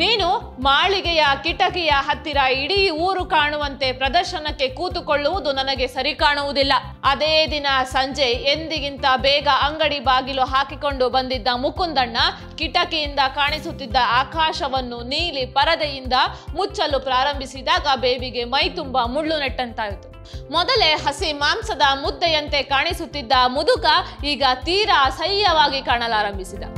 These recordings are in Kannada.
ನೀನು ಮಾಳಿಗೆಯ ಕಿಟಕಿಯ ಹತ್ತಿರ ಇಡೀ ಊರು ಕಾಣುವಂತೆ ಪ್ರದರ್ಶನಕ್ಕೆ ಕೂತುಕೊಳ್ಳುವುದು ನನಗೆ ಸರಿ ಕಾಣುವುದಿಲ್ಲ ಅದೇ ದಿನ ಸಂಜೆ ಎಂದಿಗಿಂತ ಬೇಗ ಅಂಗಡಿ ಬಾಗಿಲು ಹಾಕಿಕೊಂಡು ಬಂದಿದ್ದ ಮುಕುಂದಣ್ಣ ಕಿಟಕಿಯಿಂದ ಕಾಣಿಸುತ್ತಿದ್ದ ಆಕಾಶವನ್ನು ನೀಲಿ ಪರದೆಯಿಂದ ಮುಚ್ಚಲು ಪ್ರಾರಂಭಿಸಿದಾಗ ಬೇಬಿಗೆ ತುಂಬ ಮುಳ್ಳು ನೆಟ್ಟಂತಾಯಿತು ಮೊದಲೇ ಹಸಿ ಮಾಂಸದ ಮುದ್ದೆಯಂತೆ ಕಾಣಿಸುತ್ತಿದ್ದ ಮುದುಕ ಈಗ ತೀರಾ ಅಸಹ್ಯವಾಗಿ ಕಾಣಲಾರಂಭಿಸಿದ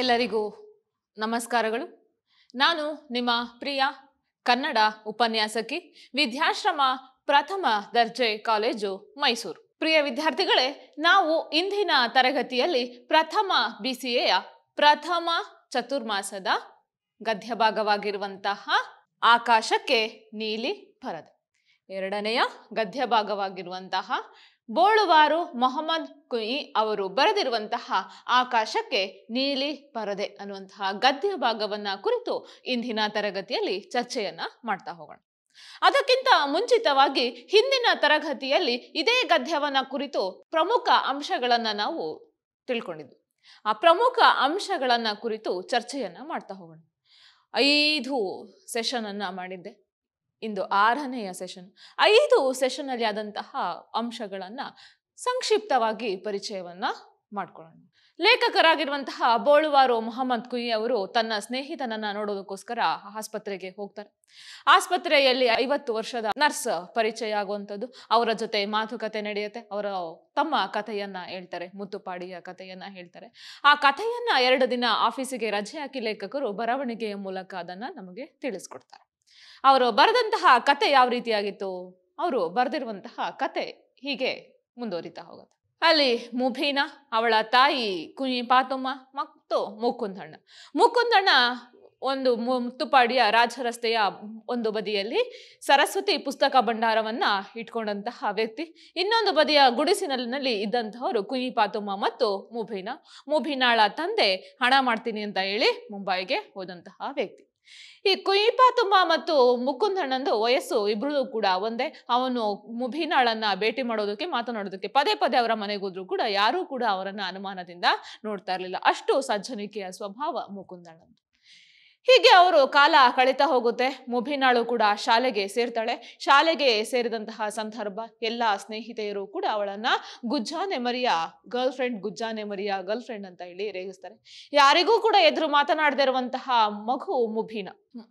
ಎಲ್ಲರಿಗೂ ನಮಸ್ಕಾರಗಳು ನಾನು ನಿಮ್ಮ ಪ್ರಿಯ ಕನ್ನಡ ಉಪನ್ಯಾಸಕಿ ವಿದ್ಯಾಶ್ರಮ ಪ್ರಥಮ ದರ್ಜೆ ಕಾಲೇಜು ಮೈಸೂರು ಪ್ರಿಯ ವಿದ್ಯಾರ್ಥಿಗಳೇ ನಾವು ಇಂದಿನ ತರಗತಿಯಲ್ಲಿ ಪ್ರಥಮ ಬಿ ಸಿ ಎಯ ಪ್ರಥಮ ಚತುರ್ಮಾಸದ ಗದ್ಯಭಾಗವಾಗಿರುವಂತಹ ಆಕಾಶಕ್ಕೆ ನೀಲಿ ಪರದ ಎರಡನೆಯ ಗದ್ಯಭಾಗವಾಗಿರುವಂತಹ ಬೋಳುವಾರು ಮೊಹಮ್ಮದ್ ಕುಯಿ ಅವರು ಬರೆದಿರುವಂತಹ ಆಕಾಶಕ್ಕೆ ನೀಲಿ ಪರದೆ ಅನ್ನುವಂತಹ ಗದ್ಯ ಭಾಗವನ್ನ ಕುರಿತು ಇಂದಿನ ತರಗತಿಯಲ್ಲಿ ಚರ್ಚೆಯನ್ನ ಮಾಡ್ತಾ ಹೋಗೋಣ ಅದಕ್ಕಿಂತ ಮುಂಚಿತವಾಗಿ ಹಿಂದಿನ ತರಗತಿಯಲ್ಲಿ ಇದೇ ಗದ್ಯವನ್ನ ಕುರಿತು ಪ್ರಮುಖ ಅಂಶಗಳನ್ನ ನಾವು ತಿಳ್ಕೊಂಡಿದ್ವಿ ಆ ಪ್ರಮುಖ ಅಂಶಗಳನ್ನ ಕುರಿತು ಚರ್ಚೆಯನ್ನ ಮಾಡ್ತಾ ಹೋಗೋಣ ಐದು ಸೆಷನ್ ಅನ್ನ ಮಾಡಿದ್ದೆ ಇಂದು ಆರನೆಯ ಸೆಷನ್ ಐದು ಸೆಷನ್ನಲ್ಲಿ ಆದಂತಹ ಅಂಶಗಳನ್ನು ಸಂಕ್ಷಿಪ್ತವಾಗಿ ಪರಿಚಯವನ್ನು ಮಾಡ್ಕೊಳ್ಳೋಣ ಲೇಖಕರಾಗಿರುವಂತಹ ಬೋಳುವಾರು ಮೊಹಮ್ಮದ್ ಕುಯಿ ಅವರು ತನ್ನ ಸ್ನೇಹಿತನನ್ನ ನೋಡೋದಕ್ಕೋಸ್ಕರ ಆಸ್ಪತ್ರೆಗೆ ಹೋಗ್ತಾರೆ ಆಸ್ಪತ್ರೆಯಲ್ಲಿ ಐವತ್ತು ವರ್ಷದ ನರ್ಸ್ ಪರಿಚಯ ಆಗುವಂಥದ್ದು ಅವರ ಜೊತೆ ಮಾತುಕತೆ ನಡೆಯುತ್ತೆ ಅವರ ತಮ್ಮ ಕಥೆಯನ್ನ ಹೇಳ್ತಾರೆ ಮುತ್ತುಪಾಡಿಯ ಕಥೆಯನ್ನ ಹೇಳ್ತಾರೆ ಆ ಕಥೆಯನ್ನ ಎರಡು ದಿನ ಆಫೀಸಿಗೆ ರಜೆ ಹಾಕಿ ಲೇಖಕರು ಬರವಣಿಗೆಯ ಮೂಲಕ ಅದನ್ನ ನಮಗೆ ತಿಳಿಸ್ಕೊಡ್ತಾರೆ ಅವರು ಬರೆದಂತಹ ಕತೆ ಯಾವ ರೀತಿಯಾಗಿತ್ತು ಅವರು ಬರೆದಿರುವಂತಹ ಕತೆ ಹೀಗೆ ಮುಂದುವರಿತಾ ಹೋಗುತ್ತೆ ಅಲ್ಲಿ ಮುಬೀನಾ ಅವಳ ತಾಯಿ ಕುಯಿ ಪಾತಮ್ಮ ಮತ್ತು ಮುಕುಂದಣ್ಣ ಮುಕುಂದಣ್ಣ ಒಂದು ಮುತ್ತುಪಾಡಿಯ ರಾಜರಸ್ತೆಯ ಒಂದು ಬದಿಯಲ್ಲಿ ಸರಸ್ವತಿ ಪುಸ್ತಕ ಭಂಡಾರವನ್ನ ಇಟ್ಕೊಂಡಂತಹ ವ್ಯಕ್ತಿ ಇನ್ನೊಂದು ಬದಿಯ ಗುಡಿಸಿನಲ್ಲಿ ಇದ್ದಂತಹವರು ಕುಯಿ ಪಾತುಮ್ಮ ಮತ್ತು ಮುಭೀನ ಮುಬೀನಾಳ ತಂದೆ ಹಣ ಮಾಡ್ತೀನಿ ಅಂತ ಹೇಳಿ ಮುಂಬೈಗೆ ಹೋದಂತಹ ವ್ಯಕ್ತಿ ಈ ತುಂಬಾ ಮತ್ತು ಮುಕುಂದಣ್ಣಂದು ವಯಸ್ಸು ಇಬ್ರು ಕೂಡ ಒಂದೇ ಅವನು ಮುಭಿನಾಳನ್ನ ಭೇಟಿ ಮಾಡೋದಕ್ಕೆ ಮಾತನಾಡೋದಕ್ಕೆ ಪದೇ ಪದೇ ಅವರ ಮನೆಗೋದ್ರು ಕೂಡ ಯಾರೂ ಕೂಡ ಅವರನ್ನ ಅನುಮಾನದಿಂದ ನೋಡ್ತಾ ಇರಲಿಲ್ಲ ಅಷ್ಟು ಸಜ್ಜನಿಕೆಯ ಸ್ವಭಾವ ಮುಕುಂದಣ್ಣಂದು ಹೀಗೆ ಅವರು ಕಾಲ ಕಳೀತಾ ಹೋಗುತ್ತೆ ಮುಭಿನಾಳು ಕೂಡ ಶಾಲೆಗೆ ಸೇರ್ತಾಳೆ ಶಾಲೆಗೆ ಸೇರಿದಂತಹ ಸಂದರ್ಭ ಎಲ್ಲ ಸ್ನೇಹಿತೆಯರು ಕೂಡ ಅವಳನ್ನ ಗುಜ್ಜಾನೆ ಮರಿಯಾ ಗರ್ಲ್ ಫ್ರೆಂಡ್ ಗುಜ್ಜಾನೆ ಮರಿಯಾ ಗರ್ಲ್ ಫ್ರೆಂಡ್ ಅಂತ ಹೇಳಿ ರೇಗಿಸ್ತಾರೆ ಯಾರಿಗೂ ಕೂಡ ಎದುರು ಮಾತನಾಡದೇ ಇರುವಂತಹ ಮಗು ಮುಭಿನ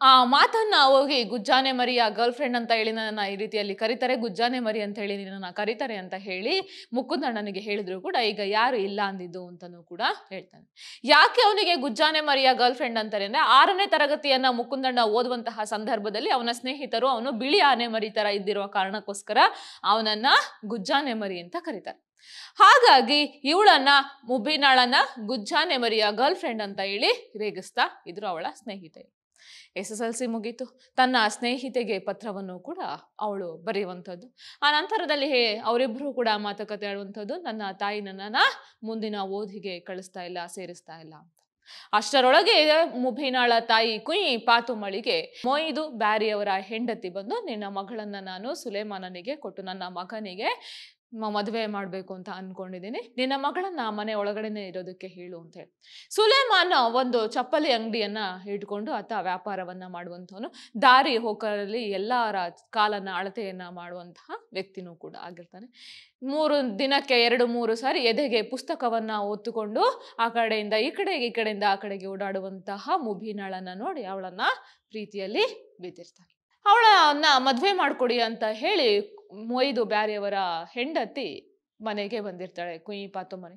ಆ ಮಾತನ್ನ ಹೋಗಿ ಗುಜ್ಜಾನೆ ಮರಿಯ ಗರ್ಲ್ ಫ್ರೆಂಡ್ ಅಂತ ಹೇಳಿ ನನ್ನ ಈ ರೀತಿಯಲ್ಲಿ ಕರೀತಾರೆ ಗುಜ್ಜಾನೆ ಮರಿ ಅಂತ ಹೇಳಿ ನಿನ್ನ ಕರೀತಾರೆ ಅಂತ ಹೇಳಿ ಮುಕುಂದಣ್ಣನಿಗೆ ಹೇಳಿದ್ರು ಕೂಡ ಈಗ ಯಾರು ಇಲ್ಲ ಅಂದಿದ್ದು ಅಂತಲೂ ಕೂಡ ಹೇಳ್ತಾನೆ ಯಾಕೆ ಅವನಿಗೆ ಗುಜ್ಜಾನೆ ಮರಿಯ ಗರ್ಲ್ ಫ್ರೆಂಡ್ ಅಂತಾರೆ ಅಂದ್ರೆ ಆರನೇ ತರಗತಿಯನ್ನ ಮುಕುಂದಣ್ಣ ಓದುವಂತಹ ಸಂದರ್ಭದಲ್ಲಿ ಅವನ ಸ್ನೇಹಿತರು ಅವನು ಬಿಳಿ ಆನೆ ಮರಿ ತರ ಇದ್ದಿರುವ ಕಾರಣಕ್ಕೋಸ್ಕರ ಅವನನ್ನ ಗುಜ್ಜಾನೆ ಮರಿ ಅಂತ ಕರೀತಾರೆ ಹಾಗಾಗಿ ಇವಳನ್ನ ಮುಬಿನಾಳನ ಗುಜ್ಜಾನೆ ಮರಿಯ ಗರ್ಲ್ ಫ್ರೆಂಡ್ ಅಂತ ಹೇಳಿ ರೇಗಿಸ್ತಾ ಇದ್ರು ಅವಳ ಸ್ನೇಹಿತೆ ಎಸ್ ಎಸ್ ಎಲ್ ಸಿ ಮುಗೀತು ತನ್ನ ಸ್ನೇಹಿತೆಗೆ ಪತ್ರವನ್ನು ಕೂಡ ಅವಳು ಬರೆಯುವಂಥದ್ದು ಆ ನಂತರದಲ್ಲಿ ಹೇ ಅವರಿಬ್ಬರು ಕೂಡ ಮಾತುಕತೆ ಹೇಳುವಂಥದ್ದು ನನ್ನ ತಾಯಿ ನನ್ನನ್ನು ಮುಂದಿನ ಓದಿಗೆ ಕಳಿಸ್ತಾ ಇಲ್ಲ ಸೇರಿಸ್ತಾ ಇಲ್ಲ ಅಂತ ಅಷ್ಟರೊಳಗೆ ಮುಭಿನಾಳ ತಾಯಿ ಕುಯಿ ಪಾತುಮಳಿಗೆ ಮೊಯ್ದು ಬ್ಯಾರಿಯವರ ಹೆಂಡತಿ ಬಂದು ನಿನ್ನ ಮಗಳನ್ನ ನಾನು ಸುಲೇಮಾನನಿಗೆ ಕೊಟ್ಟು ನನ್ನ ಮಗನಿಗೆ ಮದುವೆ ಮಾಡಬೇಕು ಅಂತ ಅನ್ಕೊಂಡಿದ್ದೀನಿ ನಿನ್ನ ಮಗಳನ್ನ ಮನೆ ಒಳಗಡೆನೆ ಇರೋದಕ್ಕೆ ಹೇಳು ಅಂತ ಹೇಳಿ ಸುಲೇಮಾನ ಒಂದು ಚಪ್ಪಲಿ ಅಂಗಡಿಯನ್ನ ಇಟ್ಕೊಂಡು ಆತ ವ್ಯಾಪಾರವನ್ನ ಮಾಡುವಂಥವನು ದಾರಿ ಹೋಕರಲ್ಲಿ ಎಲ್ಲರ ಕಾಲನ್ನ ಅಳತೆಯನ್ನ ಮಾಡುವಂತಹ ವ್ಯಕ್ತಿನೂ ಕೂಡ ಆಗಿರ್ತಾನೆ ಮೂರು ದಿನಕ್ಕೆ ಎರಡು ಮೂರು ಸಾರಿ ಎದೆಗೆ ಪುಸ್ತಕವನ್ನ ಒತ್ತುಕೊಂಡು ಆ ಕಡೆಯಿಂದ ಈ ಕಡೆಗೆ ಈ ಕಡೆಯಿಂದ ಆ ಕಡೆಗೆ ಓಡಾಡುವಂತಹ ಮುಬಿನಾಳನ್ನ ನೋಡಿ ಅವಳನ್ನ ಪ್ರೀತಿಯಲ್ಲಿ ಬಿದ್ದಿರ್ತಾನೆ ಅವಳನ್ನ ಮದುವೆ ಮಾಡಿಕೊಡಿ ಅಂತ ಹೇಳಿ ಮೊಯ್ದು ಬ್ಯಾರೆಯವರ ಹೆಂಡತಿ ಮನೆಗೆ ಬಂದಿರ್ತಾಳೆ ಕುಯಿ ಪಾತಮ್ಮನೆ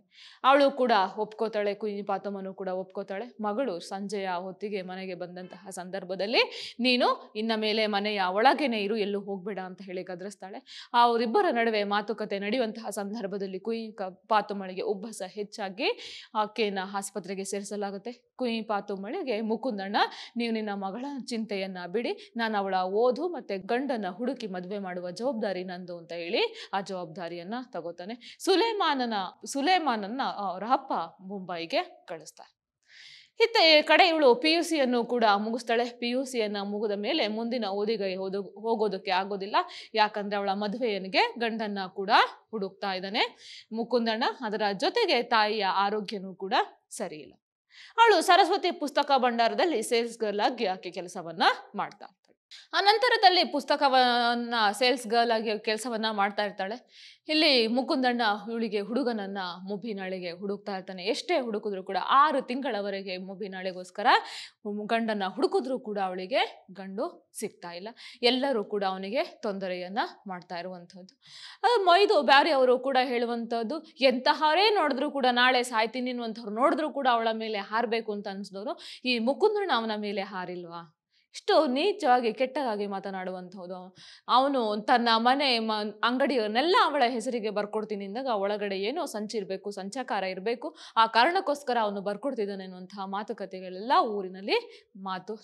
ಅವಳು ಕೂಡ ಒಪ್ಕೋತಾಳೆ ಕುಯಿ ಪಾತಮ್ಮನು ಕೂಡ ಒಪ್ಕೋತಾಳೆ ಮಗಳು ಸಂಜೆಯ ಹೊತ್ತಿಗೆ ಮನೆಗೆ ಬಂದಂತಹ ಸಂದರ್ಭದಲ್ಲಿ ನೀನು ಇನ್ನ ಮೇಲೆ ಮನೆಯ ಒಳಗೇನೆ ಇರು ಎಲ್ಲೂ ಹೋಗಬೇಡ ಅಂತ ಹೇಳಿ ಗದರಿಸ್ತಾಳೆ ಅವರಿಬ್ಬರ ನಡುವೆ ಮಾತುಕತೆ ನಡೆಯುವಂತಹ ಸಂದರ್ಭದಲ್ಲಿ ಕುಯಿ ಪಾತಮ್ಮಳಿಗೆ ಉಬ್ಬಸ ಹೆಚ್ಚಾಗಿ ಆಕೆಯನ್ನು ಆಸ್ಪತ್ರೆಗೆ ಸೇರಿಸಲಾಗುತ್ತೆ ಕುಯಿ ಪಾತಮ್ಮಳಿಗೆ ಮುಕುಂದಣ್ಣ ನೀವು ನಿನ್ನ ಮಗಳ ಚಿಂತೆಯನ್ನ ಬಿಡಿ ನಾನು ಅವಳ ಓದು ಮತ್ತೆ ಗಂಡನ ಹುಡುಕಿ ಮದುವೆ ಮಾಡುವ ಜವಾಬ್ದಾರಿ ನಂದು ಅಂತ ಹೇಳಿ ಆ ಜವಾಬ್ದಾರಿಯನ್ನ ತಗೋತಾನೆ ಸುಲೇಮಾನನ ಸುಲೇಮಾನನ್ನ ಅವರ ಅಪ್ಪ ಮುಂಬೈಗೆ ಕಳಿಸ್ತಾರೆ ಇತ್ತ ಕಡೆ ಇವಳು ಪಿ ಯು ಸಿಯನ್ನು ಕೂಡ ಮುಗಿಸ್ತಾಳೆ ಪಿ ಯು ಸಿಯನ್ನು ಮುಗಿದ ಮೇಲೆ ಮುಂದಿನ ಓದಿಗೆ ಹೋಗೋದಕ್ಕೆ ಆಗೋದಿಲ್ಲ ಯಾಕಂದ್ರೆ ಅವಳ ಮದುವೆಯನಿಗೆ ಗಂಡನ್ನ ಕೂಡ ಹುಡುಕ್ತಾ ಇದ್ದಾನೆ ಮುಕುಂದಣ್ಣ ಅದರ ಜೊತೆಗೆ ತಾಯಿಯ ಆರೋಗ್ಯನೂ ಕೂಡ ಸರಿಯಿಲ್ಲ ಅವಳು ಸರಸ್ವತಿ ಪುಸ್ತಕ ಭಂಡಾರದಲ್ಲಿ ಸೇಲ್ಸ್ ಗರ್ಲ್ ಆಗಿ ಆಕೆ ಕೆಲಸವನ್ನ ಮಾಡ್ತಾಳೆ ಆ ನಂತರದಲ್ಲಿ ಪುಸ್ತಕವನ್ನ ಸೇಲ್ಸ್ ಗರ್ಲ್ ಆಗಿ ಕೆಲಸವನ್ನ ಮಾಡ್ತಾ ಇರ್ತಾಳೆ ಇಲ್ಲಿ ಮುಕುಂದಣ್ಣ ಇವಳಿಗೆ ಹುಡುಗನನ್ನ ಮುಬಿನಾಳೆಗೆ ಹುಡುಕ್ತಾ ಇರ್ತಾನೆ ಎಷ್ಟೇ ಹುಡುಕಿದ್ರು ಕೂಡ ಆರು ತಿಂಗಳವರೆಗೆ ಮುಬಿನಾಳೆಗೋಸ್ಕರ ಗಂಡನ್ನ ಹುಡುಕಿದ್ರು ಕೂಡ ಅವಳಿಗೆ ಗಂಡು ಸಿಗ್ತಾ ಇಲ್ಲ ಎಲ್ಲರೂ ಕೂಡ ಅವನಿಗೆ ತೊಂದರೆಯನ್ನ ಮಾಡ್ತಾ ಇರುವಂಥದ್ದು ಮೈದು ಬ್ಯಾರಿ ಅವರು ಕೂಡ ಹೇಳುವಂಥದ್ದು ಎಂತಹವರೇ ನೋಡಿದ್ರು ಕೂಡ ನಾಳೆ ಸಾಯ್ತೀನಿ ಅನ್ನುವಂಥವ್ರು ನೋಡಿದ್ರು ಕೂಡ ಅವಳ ಮೇಲೆ ಹಾರಬೇಕು ಅಂತ ಅನ್ಸಿದವರು ಈ ಮುಕುಂದಣ್ಣ ಅವನ ಮೇಲೆ ಹಾರಿಲ್ವಾ ಇಷ್ಟು ನೀಚವಾಗಿ ಕೆಟ್ಟದಾಗಿ ಮಾತನಾಡುವಂಥದ್ದು ಅವನು ತನ್ನ ಮನೆ ಮ ಅಂಗಡಿಯನ್ನೆಲ್ಲ ಅವಳ ಹೆಸರಿಗೆ ಬರ್ಕೊಡ್ತೀನಿ ಅಂದಾಗ ಒಳಗಡೆ ಏನೋ ಸಂಚಿರಬೇಕು ಸಂಚಕಾರ ಇರಬೇಕು ಆ ಕಾರಣಕ್ಕೋಸ್ಕರ ಅವನು ಬರ್ಕೊಡ್ತಿದ್ದಾನೆ ಅನ್ನುವಂತಹ ಮಾತುಕತೆಗಳೆಲ್ಲ ಊರಿನಲ್ಲಿ ಮಾತು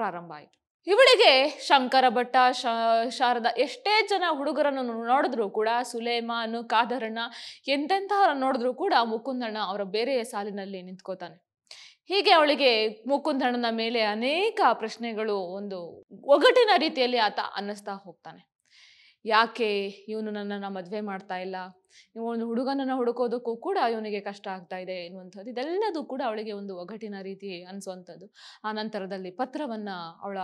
ಪ್ರಾರಂಭ ಆಯಿತು ಇವಳಿಗೆ ಶಂಕರ ಭಟ್ಟ ಶಾರದಾ ಎಷ್ಟೇ ಜನ ಹುಡುಗರನ್ನು ನೋಡಿದ್ರು ಕೂಡ ಸುಲೇಮಾನು ಕಾದರಣ್ಣ ಎಂತೆಂತಹ ನೋಡಿದ್ರು ಕೂಡ ಮುಕುಂದಣ್ಣ ಅವರ ಬೇರೆ ಸಾಲಿನಲ್ಲಿ ನಿಂತ್ಕೋತಾನೆ ಹೀಗೆ ಅವಳಿಗೆ ಮುಕುಂದಣ್ಣನ ಮೇಲೆ ಅನೇಕ ಪ್ರಶ್ನೆಗಳು ಒಂದು ಒಗಟಿನ ರೀತಿಯಲ್ಲಿ ಆತ ಅನ್ನಿಸ್ತಾ ಹೋಗ್ತಾನೆ ಯಾಕೆ ಇವನು ನನ್ನನ್ನು ಮದುವೆ ಮಾಡ್ತಾ ಇಲ್ಲ ಒಂದು ಹುಡುಗನನ್ನು ಹುಡುಕೋದಕ್ಕೂ ಕೂಡ ಇವನಿಗೆ ಕಷ್ಟ ಆಗ್ತಾ ಇದೆ ಎನ್ನುವಂಥದ್ದು ಇದೆಲ್ಲದೂ ಕೂಡ ಅವಳಿಗೆ ಒಂದು ಒಗಟಿನ ರೀತಿ ಅನಿಸುವಂಥದ್ದು ಆ ನಂತರದಲ್ಲಿ ಪತ್ರವನ್ನು ಅವಳ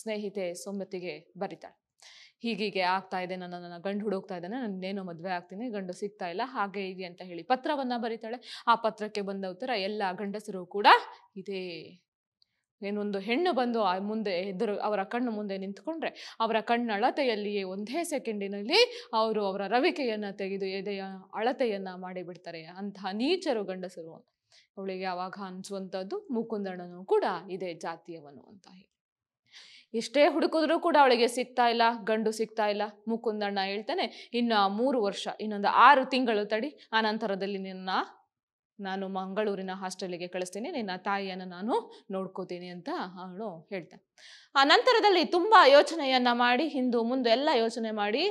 ಸ್ನೇಹಿತೆ ಸೋಮತ್ತಿಗೆ ಬರಿತಾಳೆ ಹೀಗೀಗೆ ಆಗ್ತಾ ಇದೆ ನನ್ನ ನನ್ನ ಗಂಡು ಹುಡುಕ್ತಾ ಇದ್ದಾನೆ ಏನು ಮದುವೆ ಆಗ್ತೀನಿ ಗಂಡು ಸಿಗ್ತಾ ಇಲ್ಲ ಹಾಗೆ ಹೀಗೆ ಅಂತ ಹೇಳಿ ಪತ್ರವನ್ನ ಬರೀತಾಳೆ ಆ ಪತ್ರಕ್ಕೆ ಬಂದ ಉತ್ತರ ಎಲ್ಲ ಗಂಡಸರು ಕೂಡ ಇದೇ ಏನೊಂದು ಹೆಣ್ಣು ಬಂದು ಮುಂದೆ ಎದುರು ಅವರ ಕಣ್ಣು ಮುಂದೆ ನಿಂತ್ಕೊಂಡ್ರೆ ಅವರ ಕಣ್ಣು ಅಳತೆಯಲ್ಲಿಯೇ ಒಂದೇ ಸೆಕೆಂಡಿನಲ್ಲಿ ಅವರು ಅವರ ರವಿಕೆಯನ್ನು ತೆಗೆದು ಎದೆಯ ಅಳತೆಯನ್ನು ಮಾಡಿಬಿಡ್ತಾರೆ ಅಂತಹ ನೀಚರು ಗಂಡಸರು ಅವಳಿಗೆ ಯಾವಾಗ ಅನಿಸುವಂಥದ್ದು ಮುಕುಂದಣ್ಣನು ಕೂಡ ಇದೇ ಜಾತಿಯವನು ಅಂತ ಹೇಳಿ ಎಷ್ಟೇ ಹುಡುಕಿದ್ರು ಕೂಡ ಅವಳಿಗೆ ಸಿಗ್ತಾ ಇಲ್ಲ ಗಂಡು ಸಿಗ್ತಾ ಇಲ್ಲ ಮುಕುಂದಣ್ಣ ಹೇಳ್ತಾನೆ ಇನ್ನು ಮೂರು ವರ್ಷ ಇನ್ನೊಂದು ಆರು ತಿಂಗಳು ತಡಿ ಆ ನಂತರದಲ್ಲಿ ನಿನ್ನ ನಾನು ಮಂಗಳೂರಿನ ಹಾಸ್ಟೆಲ್ಗೆ ಕಳಿಸ್ತೀನಿ ನಿನ್ನ ತಾಯಿಯನ್ನು ನಾನು ನೋಡ್ಕೋತೀನಿ ಅಂತ ಅವಳು ಹೇಳ್ತಾನೆ ಆ ನಂತರದಲ್ಲಿ ತುಂಬ ಯೋಚನೆಯನ್ನು ಮಾಡಿ ಹಿಂದೂ ಮುಂದೆ ಎಲ್ಲ ಯೋಚನೆ ಮಾಡಿ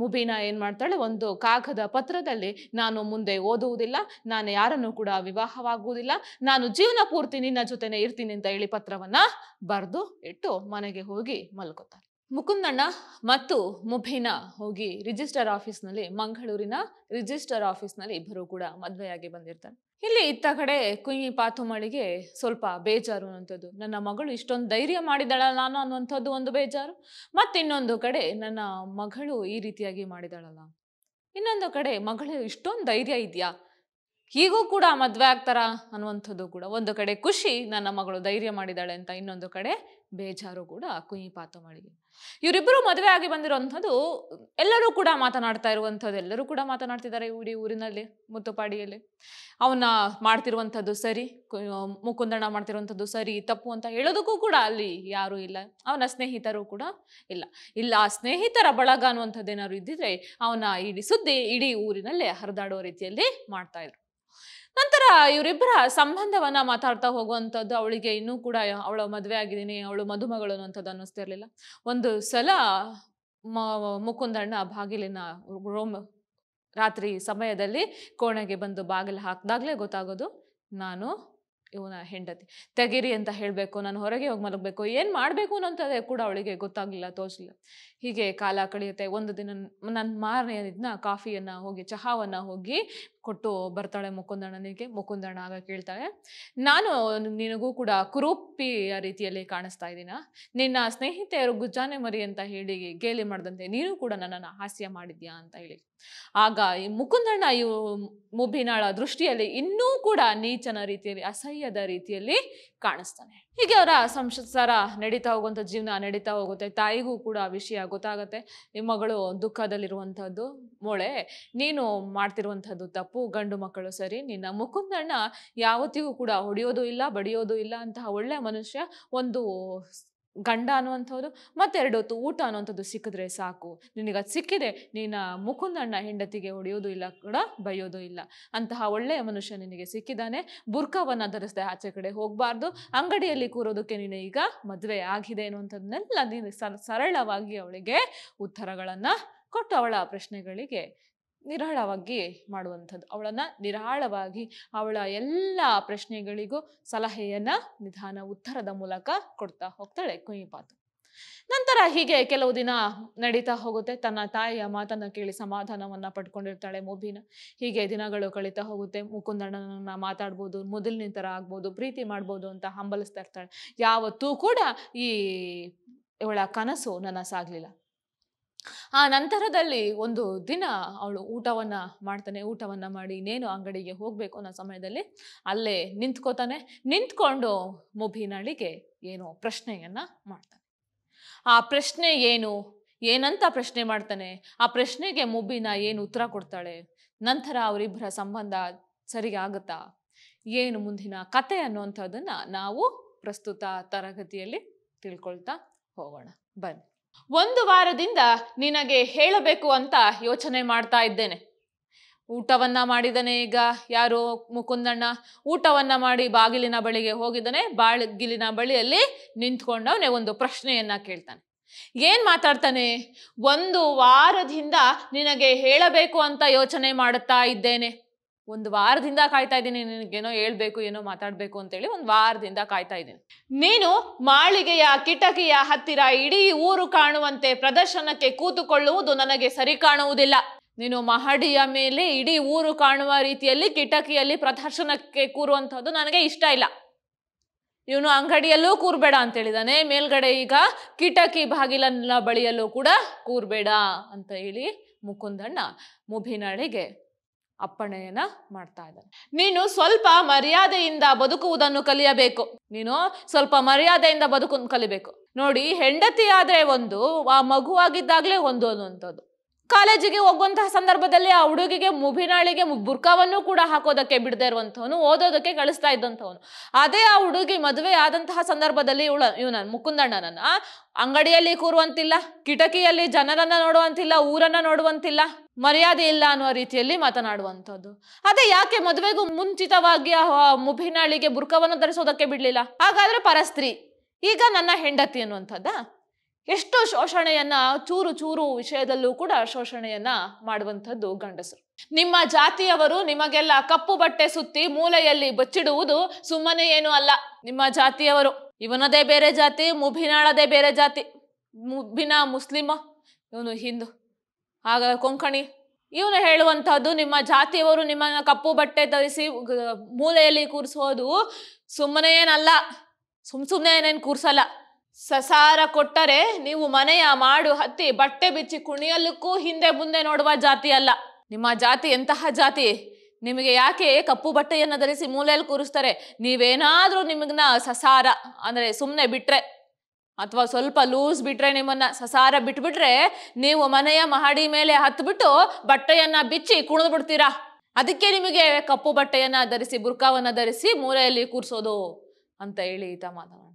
ಮುಬೀನ ಏನು ಮಾಡ್ತಾಳೆ ಒಂದು ಕಾಗದ ಪತ್ರದಲ್ಲಿ ನಾನು ಮುಂದೆ ಓದುವುದಿಲ್ಲ ನಾನು ಯಾರನ್ನು ಕೂಡ ವಿವಾಹವಾಗುವುದಿಲ್ಲ ನಾನು ಜೀವನ ಪೂರ್ತಿ ನಿನ್ನ ಜೊತೆನೆ ಇರ್ತೀನಿ ಅಂತ ಹೇಳಿ ಪತ್ರವನ್ನು ಬರೆದು ಇಟ್ಟು ಮನೆಗೆ ಹೋಗಿ ಮಲ್ಕೋತಾರೆ ಮುಕುಂದಣ್ಣ ಮತ್ತು ಮುಬೀನ ಹೋಗಿ ರಿಜಿಸ್ಟರ್ ಆಫೀಸ್ನಲ್ಲಿ ಮಂಗಳೂರಿನ ರಿಜಿಸ್ಟರ್ ಆಫೀಸ್ನಲ್ಲಿ ಇಬ್ಬರು ಕೂಡ ಮದುವೆಯಾಗಿ ಬಂದಿರ್ತಾರೆ ಇಲ್ಲಿ ಇತ್ತ ಕಡೆ ಪಾತು ಪಾತುಮಳಿಗೆ ಸ್ವಲ್ಪ ಬೇಜಾರು ಅನ್ನೋಂಥದ್ದು ನನ್ನ ಮಗಳು ಇಷ್ಟೊಂದು ಧೈರ್ಯ ಮಾಡಿದಳ ನಾನು ಅನ್ನುವಂಥದ್ದು ಒಂದು ಬೇಜಾರು ಇನ್ನೊಂದು ಕಡೆ ನನ್ನ ಮಗಳು ಈ ರೀತಿಯಾಗಿ ಮಾಡಿದಳಲ್ಲ ಇನ್ನೊಂದು ಕಡೆ ಮಗಳು ಇಷ್ಟೊಂದು ಧೈರ್ಯ ಇದೆಯಾ ಹೀಗೂ ಕೂಡ ಮದುವೆ ಆಗ್ತಾರ ಅನ್ನುವಂಥದ್ದು ಕೂಡ ಒಂದು ಕಡೆ ಖುಷಿ ನನ್ನ ಮಗಳು ಧೈರ್ಯ ಮಾಡಿದಾಳೆ ಅಂತ ಇನ್ನೊಂದು ಕಡೆ ಬೇಜಾರು ಕೂಡ ಕುಯಿ ಮಾಡಿದೆ ಇವರಿಬ್ಬರು ಮದುವೆ ಆಗಿ ಬಂದಿರುವಂಥದ್ದು ಎಲ್ಲರೂ ಕೂಡ ಮಾತನಾಡ್ತಾ ಇರುವಂಥದ್ದು ಎಲ್ಲರೂ ಕೂಡ ಮಾತನಾಡ್ತಿದ್ದಾರೆ ಇಡೀ ಊರಿನಲ್ಲಿ ಮುತ್ತುಪಾಡಿಯಲ್ಲಿ ಅವನ್ನ ಮಾಡ್ತಿರುವಂಥದ್ದು ಸರಿ ಮುಕುಂದಣ ಮಾಡ್ತಿರುವಂಥದ್ದು ಸರಿ ತಪ್ಪು ಅಂತ ಹೇಳೋದಕ್ಕೂ ಕೂಡ ಅಲ್ಲಿ ಯಾರೂ ಇಲ್ಲ ಅವನ ಸ್ನೇಹಿತರು ಕೂಡ ಇಲ್ಲ ಇಲ್ಲ ಆ ಸ್ನೇಹಿತರ ಬಳಗ ಅನ್ನುವಂಥದ್ದು ಏನಾದ್ರು ಇದ್ದಿದ್ರೆ ಅವನ ಇಡೀ ಸುದ್ದಿ ಇಡೀ ಊರಿನಲ್ಲೇ ಹರಿದಾಡುವ ರೀತಿಯಲ್ಲಿ ಮಾಡ್ತಾ ಇದ್ರು ನಂತರ ಇವರಿಬ್ಬರ ಸಂಬಂಧವನ್ನ ಮಾತಾಡ್ತಾ ಹೋಗುವಂಥದ್ದು ಅವಳಿಗೆ ಇನ್ನೂ ಕೂಡ ಅವಳ ಮದುವೆ ಆಗಿದ್ದೀನಿ ಅವಳು ಮದುಮಗಳು ಅನ್ನುವಂಥದ್ದು ಅನ್ನಿಸ್ತಾ ಇರಲಿಲ್ಲ ಒಂದು ಸಲ ಮುಕುಂದಣ್ಣ ಬಾಗಿಲಿನ ರೋಮ್ ರಾತ್ರಿ ಸಮಯದಲ್ಲಿ ಕೋಣೆಗೆ ಬಂದು ಬಾಗಿಲು ಹಾಕಿದಾಗಲೇ ಗೊತ್ತಾಗೋದು ನಾನು ಇವನ ಹೆಂಡತಿ ತೆಗಿರಿ ಅಂತ ಹೇಳಬೇಕು ನಾನು ಹೊರಗೆ ಹೋಗಿ ಮಲಗಬೇಕು ಏನು ಮಾಡಬೇಕು ಅನ್ನೋಂಥದ್ದೇ ಕೂಡ ಅವಳಿಗೆ ಗೊತ್ತಾಗಲಿಲ್ಲ ತೋರಿಸಿಲ್ಲ ಹೀಗೆ ಕಾಲ ಕಳೆಯುತ್ತೆ ಒಂದು ದಿನ ನನ್ನ ಮಾರನೆಯ ದಿನ ಕಾಫಿಯನ್ನು ಹೋಗಿ ಚಹಾವನ್ನು ಹೋಗಿ ಕೊಟ್ಟು ಬರ್ತಾಳೆ ಮುಕುಂದಣ್ಣನಿಗೆ ಮುಕುಂದಣ್ಣ ಆಗ ಕೇಳ್ತಾಳೆ ನಾನು ನಿನಗೂ ಕೂಡ ಕುರೂಪಿಯ ರೀತಿಯಲ್ಲಿ ಕಾಣಿಸ್ತಾ ಇದ್ದೀನ ನಿನ್ನ ಸ್ನೇಹಿತೆಯರು ಗುಜ್ಜಾನೆ ಮರಿ ಅಂತ ಹೇಳಿ ಗೇಲಿ ಮಾಡಿದಂತೆ ನೀನು ಕೂಡ ನನ್ನನ್ನು ಹಾಸ್ಯ ಮಾಡಿದ್ಯಾ ಅಂತ ಹೇಳಿ ಆಗ ಈ ಮುಕುಂದಣ್ಣ ಇವು ಮುಬಿನಾಳ ದೃಷ್ಟಿಯಲ್ಲಿ ಇನ್ನೂ ಕೂಡ ನೀಚನ ರೀತಿಯಲ್ಲಿ ಅಸಹ್ಯದ ರೀತಿಯಲ್ಲಿ ಕಾಣಿಸ್ತಾನೆ ಹೀಗೆ ಅವರ ಸಂಸಾರ ನಡೀತಾ ಹೋಗುವಂಥ ಜೀವನ ನಡೀತಾ ಹೋಗುತ್ತೆ ತಾಯಿಗೂ ಕೂಡ ವಿಷಯ ಗೊತ್ತಾಗತ್ತೆ ನಿಮ್ಮ ಮಗಳು ದುಃಖದಲ್ಲಿರುವಂಥದ್ದು ಮೊಳೆ ನೀನು ಮಾಡ್ತಿರುವಂಥದ್ದು ತಪ್ಪು ಗಂಡು ಮಕ್ಕಳು ಸರಿ ನಿನ್ನ ಮುಕುಂದಣ್ಣ ಯಾವತ್ತಿಗೂ ಕೂಡ ಹೊಡೆಯೋದು ಇಲ್ಲ ಬಡಿಯೋದು ಇಲ್ಲ ಅಂತಹ ಒಳ್ಳೆ ಮನುಷ್ಯ ಒಂದು ಗಂಡ ಮತ್ತು ಎರಡು ಹೊತ್ತು ಊಟ ಅನ್ನುವಂಥದ್ದು ಸಿಕ್ಕಿದ್ರೆ ಸಾಕು ನಿನಗೆ ಅದು ಸಿಕ್ಕಿದೆ ನೀನು ಮುಕುಂದಣ್ಣ ಹೆಂಡತಿಗೆ ಹೊಡೆಯೋದು ಇಲ್ಲ ಕೂಡ ಬೈಯೋದು ಇಲ್ಲ ಅಂತಹ ಒಳ್ಳೆಯ ಮನುಷ್ಯ ನಿನಗೆ ಸಿಕ್ಕಿದ್ದಾನೆ ಬುರ್ಕಾವನ್ನು ಧರಿಸದೆ ಆಚೆ ಕಡೆ ಹೋಗಬಾರ್ದು ಅಂಗಡಿಯಲ್ಲಿ ಕೂರೋದಕ್ಕೆ ನೀನು ಈಗ ಮದುವೆ ಆಗಿದೆ ಅನ್ನುವಂಥದ್ದನ್ನೆಲ್ಲ ನೀನು ಸರಳವಾಗಿ ಅವಳಿಗೆ ಉತ್ತರಗಳನ್ನು ಕೊಟ್ಟು ಅವಳ ಪ್ರಶ್ನೆಗಳಿಗೆ ನಿರಾಳವಾಗಿ ಮಾಡುವಂಥದ್ದು ಅವಳನ್ನು ನಿರಾಳವಾಗಿ ಅವಳ ಎಲ್ಲ ಪ್ರಶ್ನೆಗಳಿಗೂ ಸಲಹೆಯನ್ನು ನಿಧಾನ ಉತ್ತರದ ಮೂಲಕ ಕೊಡ್ತಾ ಹೋಗ್ತಾಳೆ ಕುಯಿಪಾತು ನಂತರ ಹೀಗೆ ಕೆಲವು ದಿನ ನಡೀತಾ ಹೋಗುತ್ತೆ ತನ್ನ ತಾಯಿಯ ಮಾತನ್ನು ಕೇಳಿ ಸಮಾಧಾನವನ್ನ ಪಡ್ಕೊಂಡಿರ್ತಾಳೆ ಮೊಬಿನ ಹೀಗೆ ದಿನಗಳು ಕಳೀತಾ ಹೋಗುತ್ತೆ ಮುಕುಂದಣ್ಣನನ್ನ ಮಾತಾಡ್ಬೋದು ಮೊದಲಿನ ಥರ ಆಗ್ಬೋದು ಪ್ರೀತಿ ಮಾಡ್ಬೋದು ಅಂತ ಹಂಬಲಿಸ್ತಾ ಇರ್ತಾಳೆ ಯಾವತ್ತೂ ಕೂಡ ಈ ಇವಳ ಕನಸು ನನಸಾಗ್ಲಿಲ್ಲ ಆ ನಂತರದಲ್ಲಿ ಒಂದು ದಿನ ಅವಳು ಊಟವನ್ನ ಮಾಡ್ತಾನೆ ಊಟವನ್ನ ಮಾಡಿ ಇನ್ನೇನು ಅಂಗಡಿಗೆ ಹೋಗ್ಬೇಕು ಅನ್ನೋ ಸಮಯದಲ್ಲಿ ಅಲ್ಲೇ ನಿಂತ್ಕೋತಾನೆ ನಿಂತ್ಕೊಂಡು ಮುಭಿನಳಿಗೆ ಏನೋ ಪ್ರಶ್ನೆಯನ್ನ ಮಾಡ್ತಾನೆ ಆ ಪ್ರಶ್ನೆ ಏನು ಏನಂತ ಪ್ರಶ್ನೆ ಮಾಡ್ತಾನೆ ಆ ಪ್ರಶ್ನೆಗೆ ಮುಬಿನ ಏನು ಉತ್ತರ ಕೊಡ್ತಾಳೆ ನಂತರ ಅವರಿಬ್ಬರ ಸಂಬಂಧ ಸರಿಯಾಗುತ್ತಾ ಏನು ಮುಂದಿನ ಕತೆ ಅನ್ನುವಂಥದ್ದನ್ನು ನಾವು ಪ್ರಸ್ತುತ ತರಗತಿಯಲ್ಲಿ ತಿಳ್ಕೊಳ್ತಾ ಹೋಗೋಣ ಬನ್ನಿ ಒಂದು ವಾರದಿಂದ ನಿನಗೆ ಹೇಳಬೇಕು ಅಂತ ಯೋಚನೆ ಮಾಡ್ತಾ ಇದ್ದೇನೆ ಊಟವನ್ನ ಮಾಡಿದನೆ ಈಗ ಯಾರು ಮುಕುಂದಣ್ಣ ಊಟವನ್ನ ಮಾಡಿ ಬಾಗಿಲಿನ ಬಳಿಗೆ ಹೋಗಿದ್ದಾನೆ ಬಾಗಿಲಿನ ಬಳಿಯಲ್ಲಿ ನಿಂತ್ಕೊಂಡವನೇ ಒಂದು ಪ್ರಶ್ನೆಯನ್ನ ಕೇಳ್ತಾನೆ ಏನ್ ಮಾತಾಡ್ತಾನೆ ಒಂದು ವಾರದಿಂದ ನಿನಗೆ ಹೇಳಬೇಕು ಅಂತ ಯೋಚನೆ ಮಾಡುತ್ತಾ ಇದ್ದೇನೆ ಒಂದು ವಾರದಿಂದ ಕಾಯ್ತಾ ಇದ್ದೀನಿ ನಿನಗೇನೋ ಹೇಳ್ಬೇಕು ಏನೋ ಮಾತಾಡಬೇಕು ಅಂತೇಳಿ ಒಂದು ವಾರದಿಂದ ಕಾಯ್ತಾ ಇದ್ದೀನಿ ನೀನು ಮಾಳಿಗೆಯ ಕಿಟಕಿಯ ಹತ್ತಿರ ಇಡೀ ಊರು ಕಾಣುವಂತೆ ಪ್ರದರ್ಶನಕ್ಕೆ ಕೂತುಕೊಳ್ಳುವುದು ನನಗೆ ಸರಿ ಕಾಣುವುದಿಲ್ಲ ನೀನು ಮಹಡಿಯ ಮೇಲೆ ಇಡೀ ಊರು ಕಾಣುವ ರೀತಿಯಲ್ಲಿ ಕಿಟಕಿಯಲ್ಲಿ ಪ್ರದರ್ಶನಕ್ಕೆ ಕೂರುವಂಥದ್ದು ನನಗೆ ಇಷ್ಟ ಇಲ್ಲ ಇವನು ಅಂಗಡಿಯಲ್ಲೂ ಕೂರ್ಬೇಡ ಅಂತ ಹೇಳಿದಾನೆ ಮೇಲ್ಗಡೆ ಈಗ ಕಿಟಕಿ ಬಾಗಿಲನ್ನ ಬಳಿಯಲ್ಲೂ ಕೂಡ ಕೂರ್ಬೇಡ ಅಂತ ಹೇಳಿ ಮುಕುಂದಣ್ಣ ಮುಭಿನಾಳಿಗೆ ಅಪ್ಪಣೆಯನ್ನ ಮಾಡ್ತಾ ಇದ್ದಾನೆ ನೀನು ಸ್ವಲ್ಪ ಮರ್ಯಾದೆಯಿಂದ ಬದುಕುವುದನ್ನು ಕಲಿಯಬೇಕು ನೀನು ಸ್ವಲ್ಪ ಮರ್ಯಾದೆಯಿಂದ ಬದುಕು ಕಲಿಬೇಕು ನೋಡಿ ಹೆಂಡತಿ ಆದ್ರೆ ಒಂದು ಆ ಮಗುವಾಗಿದ್ದಾಗಲೇ ಒಂದು ಅನ್ನುವಂಥದ್ದು ಕಾಲೇಜಿಗೆ ಹೋಗುವಂತಹ ಸಂದರ್ಭದಲ್ಲಿ ಆ ಹುಡುಗಿಗೆ ಮುಬಿನಾಳಿಗೆ ಬುರ್ಕಾವನ್ನು ಕೂಡ ಹಾಕೋದಕ್ಕೆ ಬಿಡದೆ ಇರುವಂಥವನು ಓದೋದಕ್ಕೆ ಕಳಿಸ್ತಾ ಇದ್ದಂಥವನು ಅದೇ ಆ ಹುಡುಗಿ ಮದುವೆ ಆದಂತಹ ಸಂದರ್ಭದಲ್ಲಿ ಇವಳ ಇವನ ಮುಕುಂದಣ್ಣನನ್ನ ಅಂಗಡಿಯಲ್ಲಿ ಕೂರುವಂತಿಲ್ಲ ಕಿಟಕಿಯಲ್ಲಿ ಜನರನ್ನ ನೋಡುವಂತಿಲ್ಲ ಊರನ್ನ ನೋಡುವಂತಿಲ್ಲ ಮರ್ಯಾದೆ ಇಲ್ಲ ಅನ್ನುವ ರೀತಿಯಲ್ಲಿ ಮಾತನಾಡುವಂಥದ್ದು ಅದೇ ಯಾಕೆ ಮದುವೆಗೂ ಮುಂಚಿತವಾಗಿ ಆ ಮುಬಿನಾಳಿಗೆ ಬುರ್ಕವನ್ನು ಧರಿಸೋದಕ್ಕೆ ಬಿಡಲಿಲ್ಲ ಹಾಗಾದ್ರೆ ಪರಸ್ತ್ರೀ ಈಗ ನನ್ನ ಹೆಂಡತಿ ಅನ್ನುವಂಥದ್ದಾ ಎಷ್ಟು ಶೋಷಣೆಯನ್ನ ಚೂರು ಚೂರು ವಿಷಯದಲ್ಲೂ ಕೂಡ ಶೋಷಣೆಯನ್ನ ಮಾಡುವಂಥದ್ದು ಗಂಡಸರು ನಿಮ್ಮ ಜಾತಿಯವರು ನಿಮಗೆಲ್ಲ ಕಪ್ಪು ಬಟ್ಟೆ ಸುತ್ತಿ ಮೂಲೆಯಲ್ಲಿ ಬಚ್ಚಿಡುವುದು ಸುಮ್ಮನೆ ಏನು ಅಲ್ಲ ನಿಮ್ಮ ಜಾತಿಯವರು ಇವನದೇ ಬೇರೆ ಜಾತಿ ಮುಭಿನಾಳದೇ ಬೇರೆ ಜಾತಿ ಮುಬ್ಬಿನ ಮುಸ್ಲಿಮ ಇವನು ಹಿಂದೂ ಆಗ ಕೊಂಕಣಿ ಇವನು ಹೇಳುವಂತಹದ್ದು ನಿಮ್ಮ ಜಾತಿಯವರು ನಿಮ್ಮನ್ನ ಕಪ್ಪು ಬಟ್ಟೆ ಧರಿಸಿ ಮೂಲೆಯಲ್ಲಿ ಕೂರಿಸೋದು ಸುಮ್ಮನೆ ಏನಲ್ಲ ಸುಮ್ ಸುಮ್ಮನೆ ಏನೇನು ಕೂರಿಸಲ್ಲ ಸಸಾರ ಕೊಟ್ಟರೆ ನೀವು ಮನೆಯ ಮಾಡು ಹತ್ತಿ ಬಟ್ಟೆ ಬಿಚ್ಚಿ ಕುಣಿಯಲಿಕ್ಕೂ ಹಿಂದೆ ಮುಂದೆ ನೋಡುವ ಜಾತಿ ಅಲ್ಲ ನಿಮ್ಮ ಜಾತಿ ಎಂತಹ ಜಾತಿ ನಿಮಗೆ ಯಾಕೆ ಕಪ್ಪು ಬಟ್ಟೆಯನ್ನ ಧರಿಸಿ ಮೂಲೆಯಲ್ಲಿ ಕೂರಿಸ್ತಾರೆ ನೀವೇನಾದ್ರೂ ನಿಮಗ್ನ ಸಸಾರ ಅಂದ್ರೆ ಸುಮ್ಮನೆ ಬಿಟ್ರೆ ಅಥವಾ ಸ್ವಲ್ಪ ಲೂಸ್ ಬಿಟ್ರೆ ನಿಮ್ಮನ್ನ ಸಸಾರ ಬಿಟ್ಬಿಟ್ರೆ ನೀವು ಮನೆಯ ಮಹಡಿ ಮೇಲೆ ಹತ್ಬಿಟ್ಟು ಬಟ್ಟೆಯನ್ನ ಬಿಚ್ಚಿ ಕುಣಿದು ಬಿಡ್ತೀರಾ ಅದಕ್ಕೆ ನಿಮಗೆ ಕಪ್ಪು ಬಟ್ಟೆಯನ್ನ ಧರಿಸಿ ಬುರ್ಕಾವನ್ನ ಧರಿಸಿ ಮೂಲೆಯಲ್ಲಿ ಕೂರಿಸೋದು ಅಂತ ಹೇಳಿ ಈತ ಮಾತನಾಡ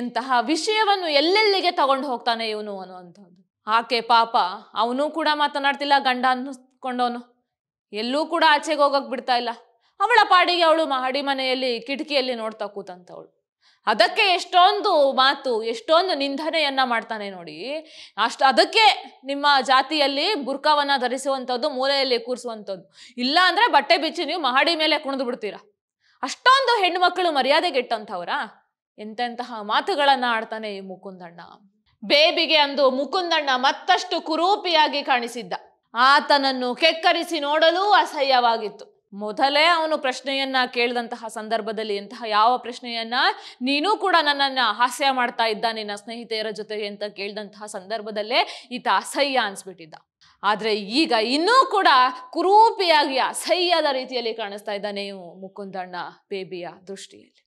ಎಂತಹ ವಿಷಯವನ್ನು ಎಲ್ಲೆಲ್ಲಿಗೆ ತಗೊಂಡು ಹೋಗ್ತಾನೆ ಇವನು ಅನ್ನುವಂಥದ್ದು ಆಕೆ ಪಾಪ ಅವನು ಕೂಡ ಮಾತನಾಡ್ತಿಲ್ಲ ಗಂಡ ಅನ್ನಿಸ್ಕೊಂಡವನು ಎಲ್ಲೂ ಕೂಡ ಆಚೆಗೆ ಹೋಗಕ್ ಬಿಡ್ತಾ ಇಲ್ಲ ಅವಳ ಪಾಡಿಗೆ ಅವಳು ಮಹಡಿ ಮನೆಯಲ್ಲಿ ಕಿಟಕಿಯಲ್ಲಿ ನೋಡ್ತಾ ಕೂತಂತವಳು ಅದಕ್ಕೆ ಎಷ್ಟೊಂದು ಮಾತು ಎಷ್ಟೊಂದು ನಿಂದನೆಯನ್ನ ಮಾಡ್ತಾನೆ ನೋಡಿ ಅಷ್ಟ ಅದಕ್ಕೆ ನಿಮ್ಮ ಜಾತಿಯಲ್ಲಿ ಬುರ್ಕಾವನ್ನ ಧರಿಸುವಂಥದ್ದು ಮೂಲೆಯಲ್ಲಿ ಕೂರಿಸುವಂಥದ್ದು ಇಲ್ಲ ಅಂದ್ರೆ ಬಟ್ಟೆ ಬಿಚ್ಚಿ ನೀವು ಮಹಡಿ ಮೇಲೆ ಕುಣಿದು ಬಿಡ್ತೀರಾ ಅಷ್ಟೊಂದು ಹೆಣ್ಮಕ್ಳು ಮರ್ಯಾದೆಗೆಟ್ಟಂಥವ್ರಾ ಎಂತೆಂತಹ ಮಾತುಗಳನ್ನು ಆಡ್ತಾನೆ ಈ ಮುಕುಂದಣ್ಣ ಬೇಬಿಗೆ ಅಂದು ಮುಕುಂದಣ್ಣ ಮತ್ತಷ್ಟು ಕುರೂಪಿಯಾಗಿ ಕಾಣಿಸಿದ್ದ ಆತನನ್ನು ಕೆಕ್ಕರಿಸಿ ನೋಡಲು ಅಸಹ್ಯವಾಗಿತ್ತು ಮೊದಲೇ ಅವನು ಪ್ರಶ್ನೆಯನ್ನ ಕೇಳಿದಂತಹ ಸಂದರ್ಭದಲ್ಲಿ ಎಂತಹ ಯಾವ ಪ್ರಶ್ನೆಯನ್ನ ನೀನು ಕೂಡ ನನ್ನನ್ನ ಹಾಸ್ಯ ಮಾಡ್ತಾ ಇದ್ದ ನಿನ್ನ ಸ್ನೇಹಿತೆಯರ ಜೊತೆಗೆ ಅಂತ ಕೇಳಿದಂತಹ ಸಂದರ್ಭದಲ್ಲೇ ಈತ ಅಸಹ್ಯ ಅನ್ಸ್ಬಿಟ್ಟಿದ್ದ ಆದರೆ ಈಗ ಇನ್ನೂ ಕೂಡ ಕುರೂಪಿಯಾಗಿ ಅಸಹ್ಯದ ರೀತಿಯಲ್ಲಿ ಕಾಣಿಸ್ತಾ ಇದ್ದಾನೆ ಮುಕುಂದಣ್ಣ ಬೇಬಿಯ ದೃಷ್ಟಿಯಲ್ಲಿ